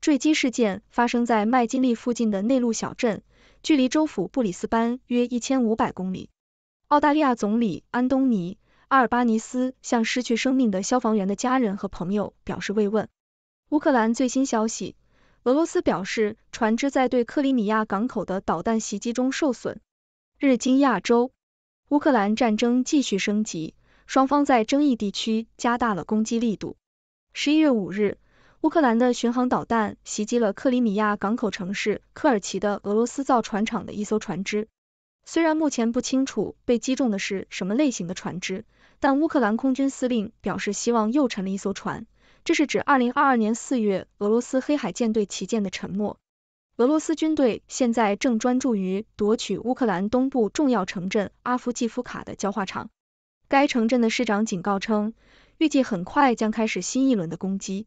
坠机事件发生在麦金利附近的内陆小镇，距离州府布里斯班约一千五百公里。澳大利亚总理安东尼·阿尔巴尼斯向失去生命的消防员的家人和朋友表示慰问。乌克兰最新消息，俄罗斯表示船只在对克里米亚港口的导弹袭击中受损。日经亚洲，乌克兰战争继续升级，双方在争议地区加大了攻击力度。十一月五日。乌克兰的巡航导弹袭击了克里米亚港口城市科尔奇的俄罗斯造船厂的一艘船只。虽然目前不清楚被击中的是什么类型的船只，但乌克兰空军司令表示希望又沉了一艘船，这是指2022年4月俄罗斯黑海舰队旗舰的沉没。俄罗斯军队现在正专注于夺取乌克兰东部重要城镇阿夫季夫卡的焦化厂。该城镇的市长警告称，预计很快将开始新一轮的攻击。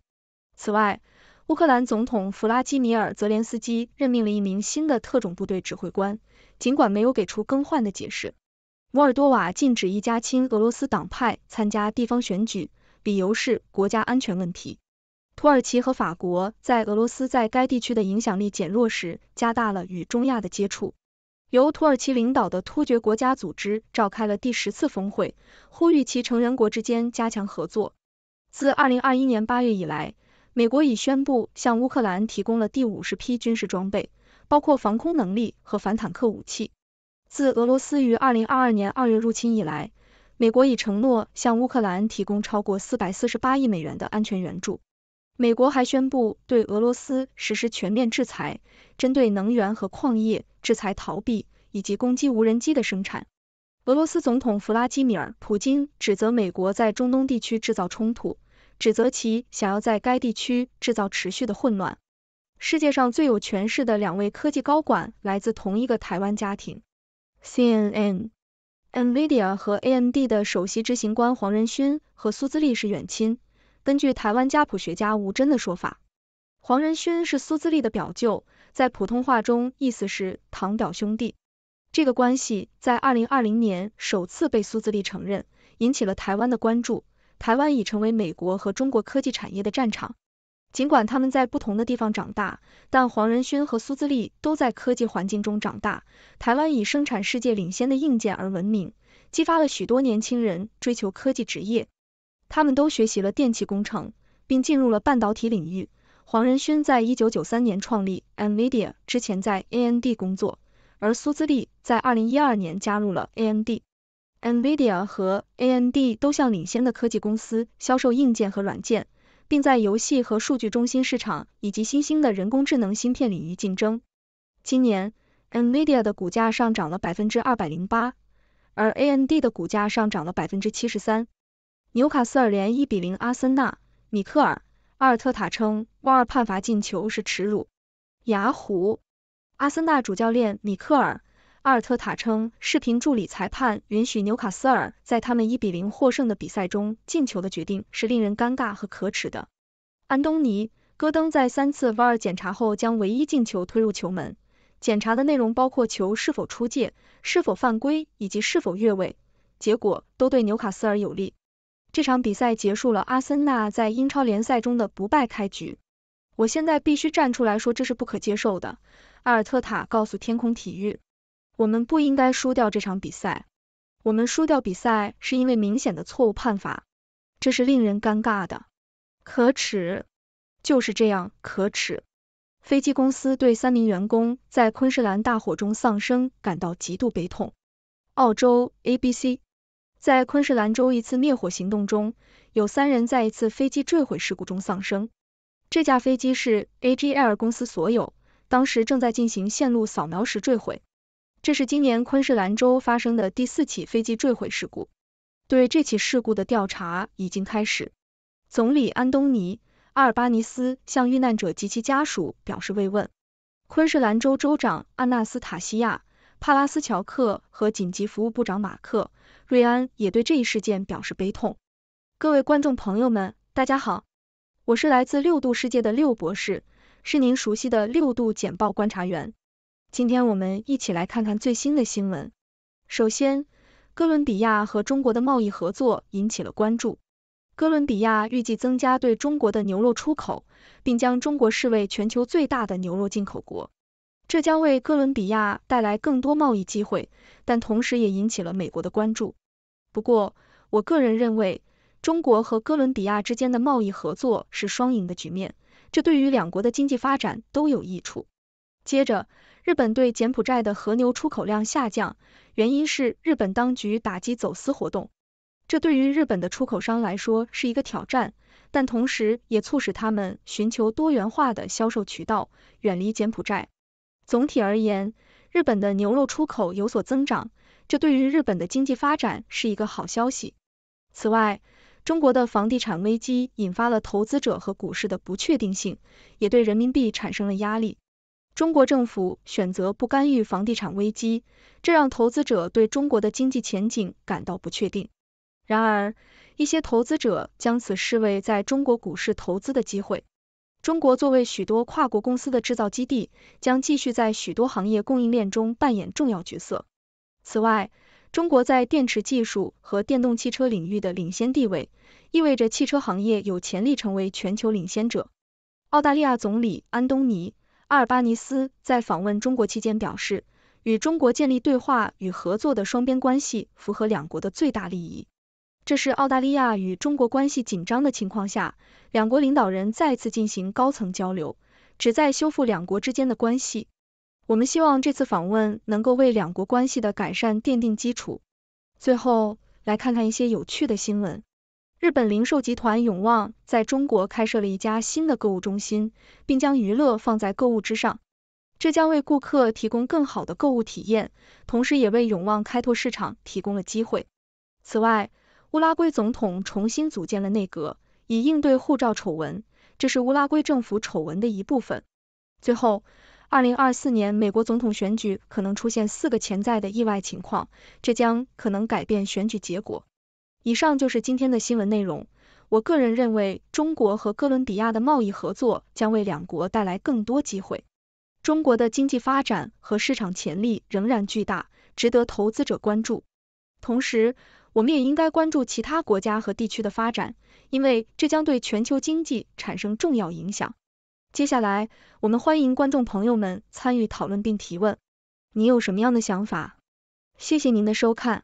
此外，乌克兰总统弗拉基米尔·泽连斯基任命了一名新的特种部队指挥官，尽管没有给出更换的解释。摩尔多瓦禁止一家亲俄罗斯党派参加地方选举，理由是国家安全问题。土耳其和法国在俄罗斯在该地区的影响力减弱时，加大了与中亚的接触。由土耳其领导的突厥国家组织召开了第十次峰会，呼吁其成员国之间加强合作。自二零二一年八月以来，美国已宣布向乌克兰提供了第五十批军事装备，包括防空能力和反坦克武器。自俄罗斯于二零二二年二月入侵以来，美国已承诺向乌克兰提供超过四百四十八亿美元的安全援助。美国还宣布对俄罗斯实施全面制裁，针对能源和矿业制裁，逃避以及攻击无人机的生产。俄罗斯总统弗拉基米尔·普京指责美国在中东地区制造冲突。指责其想要在该地区制造持续的混乱。世界上最有权势的两位科技高管来自同一个台湾家庭。CNN，Nvidia 和 AMD 的首席执行官黄仁勋和苏姿丽是远亲。根据台湾家谱学家吴真的说法，黄仁勋是苏姿丽的表舅，在普通话中意思是堂表兄弟。这个关系在二零二零年首次被苏姿丽承认，引起了台湾的关注。台湾已成为美国和中国科技产业的战场。尽管他们在不同的地方长大，但黄仁勋和苏自立都在科技环境中长大。台湾以生产世界领先的硬件而闻名，激发了许多年轻人追求科技职业。他们都学习了电气工程，并进入了半导体领域。黄仁勋在一九九三年创立 Nvidia，之前在 AMD 工作，而苏自立在二零一二年加入了 AMD。NVIDIA 和 AMD 都向领先的科技公司，销售硬件和软件，并在游戏和数据中心市场以及新兴的人工智能芯片领域竞争。今年，NVIDIA 的股价上涨了百分之二百零八，而 AMD 的股价上涨了百分之七十三。纽卡斯尔联一比零阿森纳，米克尔·阿尔特塔称瓦尔判罚进球是耻辱。雅虎，阿森纳主教练米克尔。阿尔特塔称，视频助理裁判允许纽卡斯尔在他们一比零获胜的比赛中进球的决定是令人尴尬和可耻的。安东尼·戈登在三次 VAR 检查后将唯一进球推入球门，检查的内容包括球是否出界、是否犯规以及是否越位，结果都对纽卡斯尔有利。这场比赛结束了阿森纳在英超联赛中的不败开局。我现在必须站出来说，这是不可接受的，阿尔特塔告诉天空体育。我们不应该输掉这场比赛。我们输掉比赛是因为明显的错误判罚，这是令人尴尬的，可耻。就是这样，可耻。飞机公司对三名员工在昆士兰大火中丧生感到极度悲痛。澳洲 ABC，在昆士兰州一次灭火行动中有三人在一次飞机坠毁事故中丧生。这架飞机是 AGL 公司所有，当时正在进行线路扫描时坠毁。这是今年昆士兰州发生的第四起飞机坠毁事故，对这起事故的调查已经开始。总理安东尼·阿尔巴尼斯向遇难者及其家属表示慰问。昆士兰州州长阿纳斯塔西亚·帕拉斯乔克和紧急服务部长马克·瑞安也对这一事件表示悲痛。各位观众朋友们，大家好，我是来自六度世界的六博士，是您熟悉的六度简报观察员。今天我们一起来看看最新的新闻。首先，哥伦比亚和中国的贸易合作引起了关注。哥伦比亚预计增加对中国的牛肉出口，并将中国视为全球最大的牛肉进口国，这将为哥伦比亚带来更多贸易机会，但同时也引起了美国的关注。不过，我个人认为，中国和哥伦比亚之间的贸易合作是双赢的局面，这对于两国的经济发展都有益处。接着，日本对柬埔寨的和牛出口量下降，原因是日本当局打击走私活动。这对于日本的出口商来说是一个挑战，但同时也促使他们寻求多元化的销售渠道，远离柬埔寨。总体而言，日本的牛肉出口有所增长，这对于日本的经济发展是一个好消息。此外，中国的房地产危机引发了投资者和股市的不确定性，也对人民币产生了压力。中国政府选择不干预房地产危机，这让投资者对中国的经济前景感到不确定。然而，一些投资者将此视为在中国股市投资的机会。中国作为许多跨国公司的制造基地，将继续在许多行业供应链中扮演重要角色。此外，中国在电池技术和电动汽车领域的领先地位，意味着汽车行业有潜力成为全球领先者。澳大利亚总理安东尼。阿尔巴尼斯在访问中国期间表示，与中国建立对话与合作的双边关系符合两国的最大利益。这是澳大利亚与中国关系紧张的情况下，两国领导人再次进行高层交流，旨在修复两国之间的关系。我们希望这次访问能够为两国关系的改善奠定基础。最后，来看看一些有趣的新闻。日本零售集团永旺在中国开设了一家新的购物中心，并将娱乐放在购物之上，这将为顾客提供更好的购物体验，同时也为永旺开拓市场提供了机会。此外，乌拉圭总统重新组建了内阁，以应对护照丑闻，这是乌拉圭政府丑闻的一部分。最后，二零二四年美国总统选举可能出现四个潜在的意外情况，这将可能改变选举结果。以上就是今天的新闻内容。我个人认为，中国和哥伦比亚的贸易合作将为两国带来更多机会。中国的经济发展和市场潜力仍然巨大，值得投资者关注。同时，我们也应该关注其他国家和地区的发展，因为这将对全球经济产生重要影响。接下来，我们欢迎观众朋友们参与讨论并提问。你有什么样的想法？谢谢您的收看。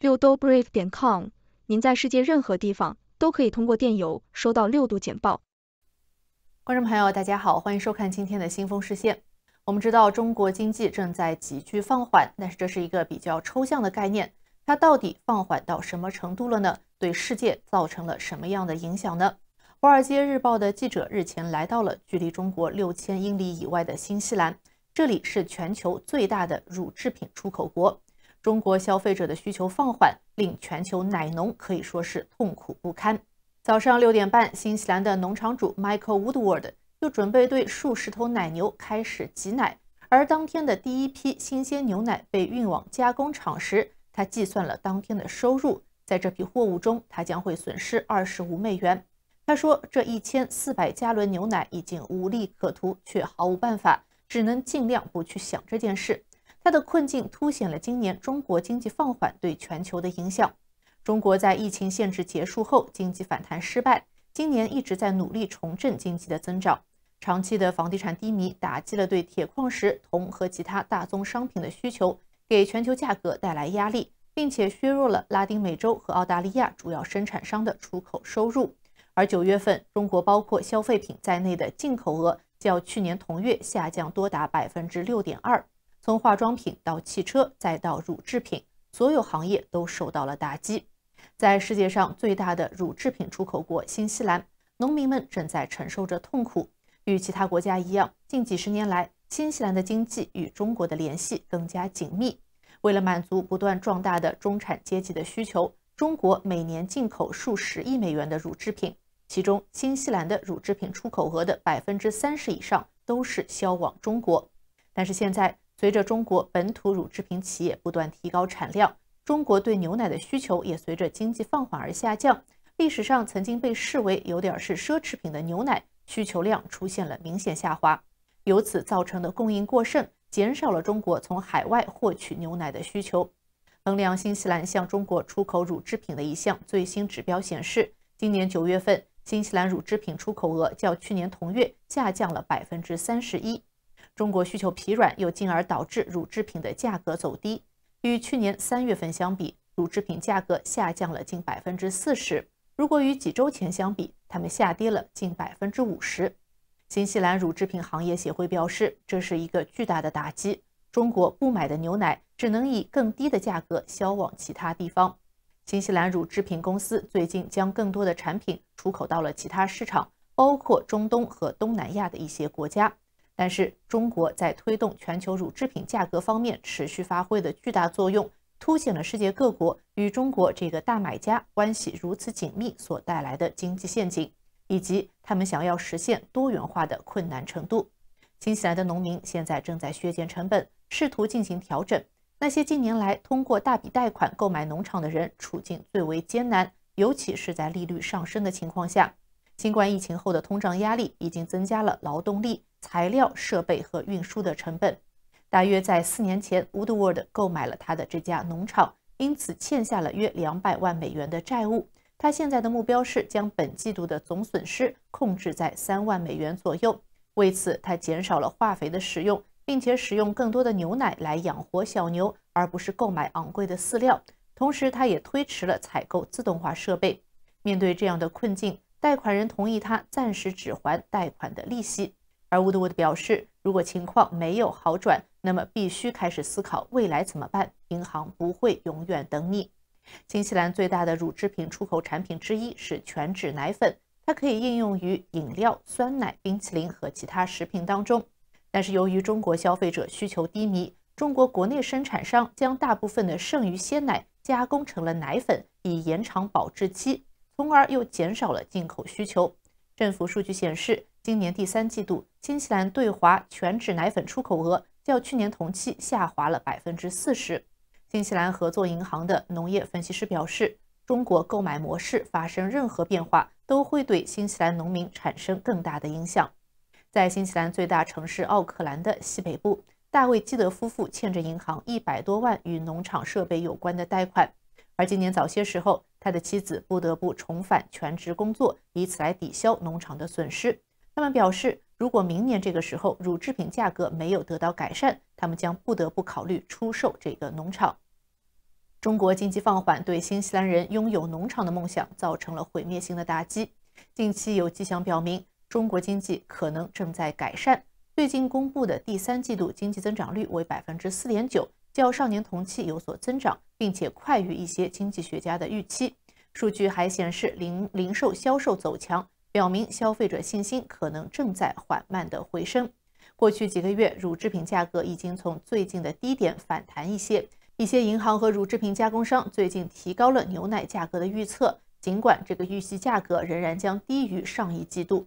六度 brief 点 com，您在世界任何地方都可以通过电邮收到六度简报。观众朋友，大家好，欢迎收看今天的新风视线。我们知道中国经济正在急剧放缓，但是这是一个比较抽象的概念，它到底放缓到什么程度了呢？对世界造成了什么样的影响呢？华尔街日报的记者日前来到了距离中国六千英里以外的新西兰，这里是全球最大的乳制品出口国。中国消费者的需求放缓，令全球奶农可以说是痛苦不堪。早上六点半，新西兰的农场主 Michael Woodward 就准备对数十头奶牛开始挤奶。而当天的第一批新鲜牛奶被运往加工厂时，他计算了当天的收入，在这批货物中，他将会损失二十五美元。他说：“这一千四百加仑牛奶已经无利可图，却毫无办法，只能尽量不去想这件事。”它的困境凸显了今年中国经济放缓对全球的影响。中国在疫情限制结束后经济反弹失败，今年一直在努力重振经济的增长。长期的房地产低迷打击了对铁矿石、铜和其他大宗商品的需求，给全球价格带来压力，并且削弱了拉丁美洲和澳大利亚主要生产商的出口收入。而九月份，中国包括消费品在内的进口额较去年同月下降多达百分之六点二。从化妆品到汽车，再到乳制品，所有行业都受到了打击。在世界上最大的乳制品出口国新西兰，农民们正在承受着痛苦。与其他国家一样，近几十年来，新西兰的经济与中国的联系更加紧密。为了满足不断壮大的中产阶级的需求，中国每年进口数十亿美元的乳制品，其中新西兰的乳制品出口额的百分之三十以上都是销往中国。但是现在，随着中国本土乳制品企业不断提高产量，中国对牛奶的需求也随着经济放缓而下降。历史上曾经被视为有点是奢侈品的牛奶需求量出现了明显下滑，由此造成的供应过剩减少了中国从海外获取牛奶的需求。衡量新西兰向中国出口乳制品的一项最新指标显示，今年9月份新西兰乳制品出口额较去年同月下降了31%。中国需求疲软，又进而导致乳制品的价格走低。与去年三月份相比，乳制品价格下降了近百分之四十。如果与几周前相比，它们下跌了近百分之五十。新西兰乳制品行业协会表示，这是一个巨大的打击。中国不买的牛奶只能以更低的价格销往其他地方。新西兰乳制品公司最近将更多的产品出口到了其他市场，包括中东和东南亚的一些国家。但是，中国在推动全球乳制品价格方面持续发挥的巨大作用，凸显了世界各国与中国这个大买家关系如此紧密所带来的经济陷阱，以及他们想要实现多元化的困难程度。新西兰的农民现在正在削减成本，试图进行调整。那些近年来通过大笔贷款购买农场的人处境最为艰难，尤其是在利率上升的情况下。新冠疫情后的通胀压力已经增加了劳动力。材料、设备和运输的成本，大约在四年前，Woodward 购买了他的这家农场，因此欠下了约两百万美元的债务。他现在的目标是将本季度的总损失控制在三万美元左右。为此，他减少了化肥的使用，并且使用更多的牛奶来养活小牛，而不是购买昂贵的饲料。同时，他也推迟了采购自动化设备。面对这样的困境，贷款人同意他暂时只还贷款的利息。而 Woodward 表示，如果情况没有好转，那么必须开始思考未来怎么办。银行不会永远等你。新西兰最大的乳制品出口产品之一是全脂奶粉，它可以应用于饮料、酸奶、冰淇淋和其他食品当中。但是由于中国消费者需求低迷，中国国内生产商将大部分的剩余鲜奶加工成了奶粉，以延长保质期，从而又减少了进口需求。政府数据显示，今年第三季度。新西兰对华全脂奶粉出口额较去年同期下滑了百分之四十。新西兰合作银行的农业分析师表示，中国购买模式发生任何变化，都会对新西兰农民产生更大的影响。在新西兰最大城市奥克兰的西北部，大卫基德夫妇欠着银行一百多万与农场设备有关的贷款，而今年早些时候，他的妻子不得不重返全职工作，以此来抵消农场的损失。他们表示。如果明年这个时候乳制品价格没有得到改善，他们将不得不考虑出售这个农场。中国经济放缓对新西兰人拥有农场的梦想造成了毁灭性的打击。近期有迹象表明，中国经济可能正在改善。最近公布的第三季度经济增长率为百分之四点九，较上年同期有所增长，并且快于一些经济学家的预期。数据还显示零零售销售走强。表明消费者信心可能正在缓慢的回升。过去几个月，乳制品价格已经从最近的低点反弹一些。一些银行和乳制品加工商最近提高了牛奶价格的预测，尽管这个预期价格仍然将低于上一季度。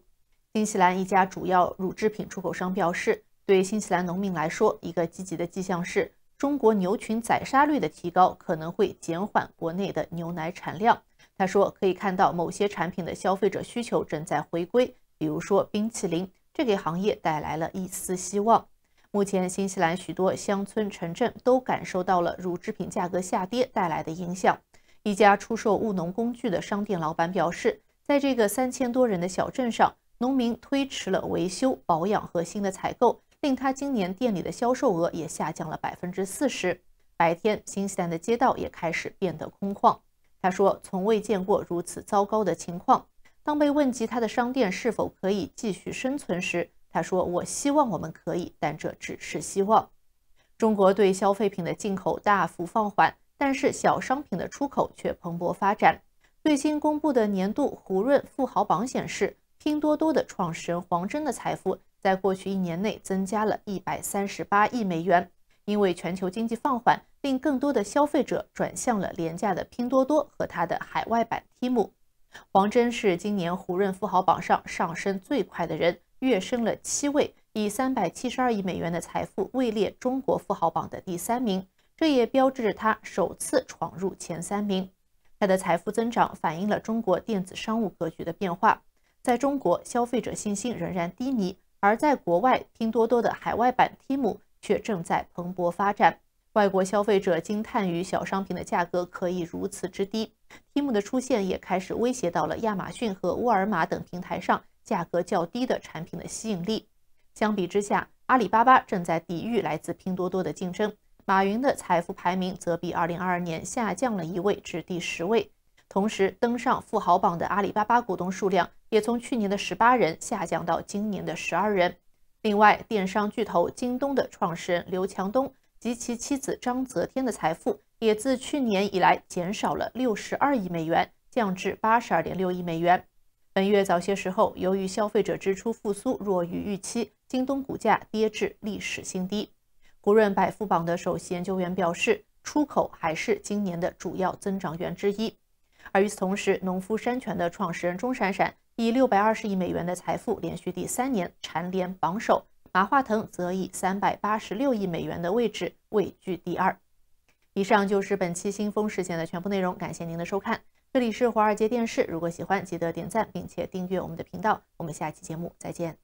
新西兰一家主要乳制品出口商表示，对新西兰农民来说，一个积极的迹象是中国牛群宰杀率的提高可能会减缓国内的牛奶产量。他说，可以看到某些产品的消费者需求正在回归，比如说冰淇淋，这给行业带来了一丝希望。目前，新西兰许多乡村城镇都感受到了乳制品价格下跌带来的影响。一家出售务农工具的商店老板表示，在这个三千多人的小镇上，农民推迟了维修、保养和新的采购，令他今年店里的销售额也下降了百分之四十。白天，新西兰的街道也开始变得空旷。他说：“从未见过如此糟糕的情况。”当被问及他的商店是否可以继续生存时，他说：“我希望我们可以，但这只是希望。”中国对消费品的进口大幅放缓，但是小商品的出口却蓬勃发展。最新公布的年度胡润富豪榜显示，拼多多的创始人黄峥的财富在过去一年内增加了一百三十八亿美元，因为全球经济放缓。令更多的消费者转向了廉价的拼多多和它的海外版 t e k t 黄峥是今年胡润富豪榜上上升最快的人，跃升了七位，以三百七十二亿美元的财富位列中国富豪榜的第三名，这也标志着他首次闯入前三名。他的财富增长反映了中国电子商务格局的变化。在中国，消费者信心仍然低迷，而在国外，拼多多的海外版 t e k t 却正在蓬勃发展。外国消费者惊叹于小商品的价格可以如此之低。t i a t 的出现也开始威胁到了亚马逊和沃尔玛等平台上价格较低的产品的吸引力。相比之下，阿里巴巴正在抵御来自拼多多的竞争。马云的财富排名则比2022年下降了一位至第十位。同时，登上富豪榜的阿里巴巴股东数量也从去年的十八人下降到今年的十二人。另外，电商巨头京东的创始人刘强东。及其妻子张泽天的财富也自去年以来减少了六十二亿美元，降至八十二点六亿美元。本月早些时候，由于消费者支出复苏弱于预期，京东股价跌至历史新低。国润百富榜的首席研究员表示，出口还是今年的主要增长源之一。而与此同时，农夫山泉的创始人钟睒睒以六百二十亿美元的财富，连续第三年蝉联榜首。马化腾则以三百八十六亿美元的位置位居第二。以上就是本期《新风事件》的全部内容，感谢您的收看。这里是华尔街电视，如果喜欢，记得点赞并且订阅我们的频道。我们下期节目再见。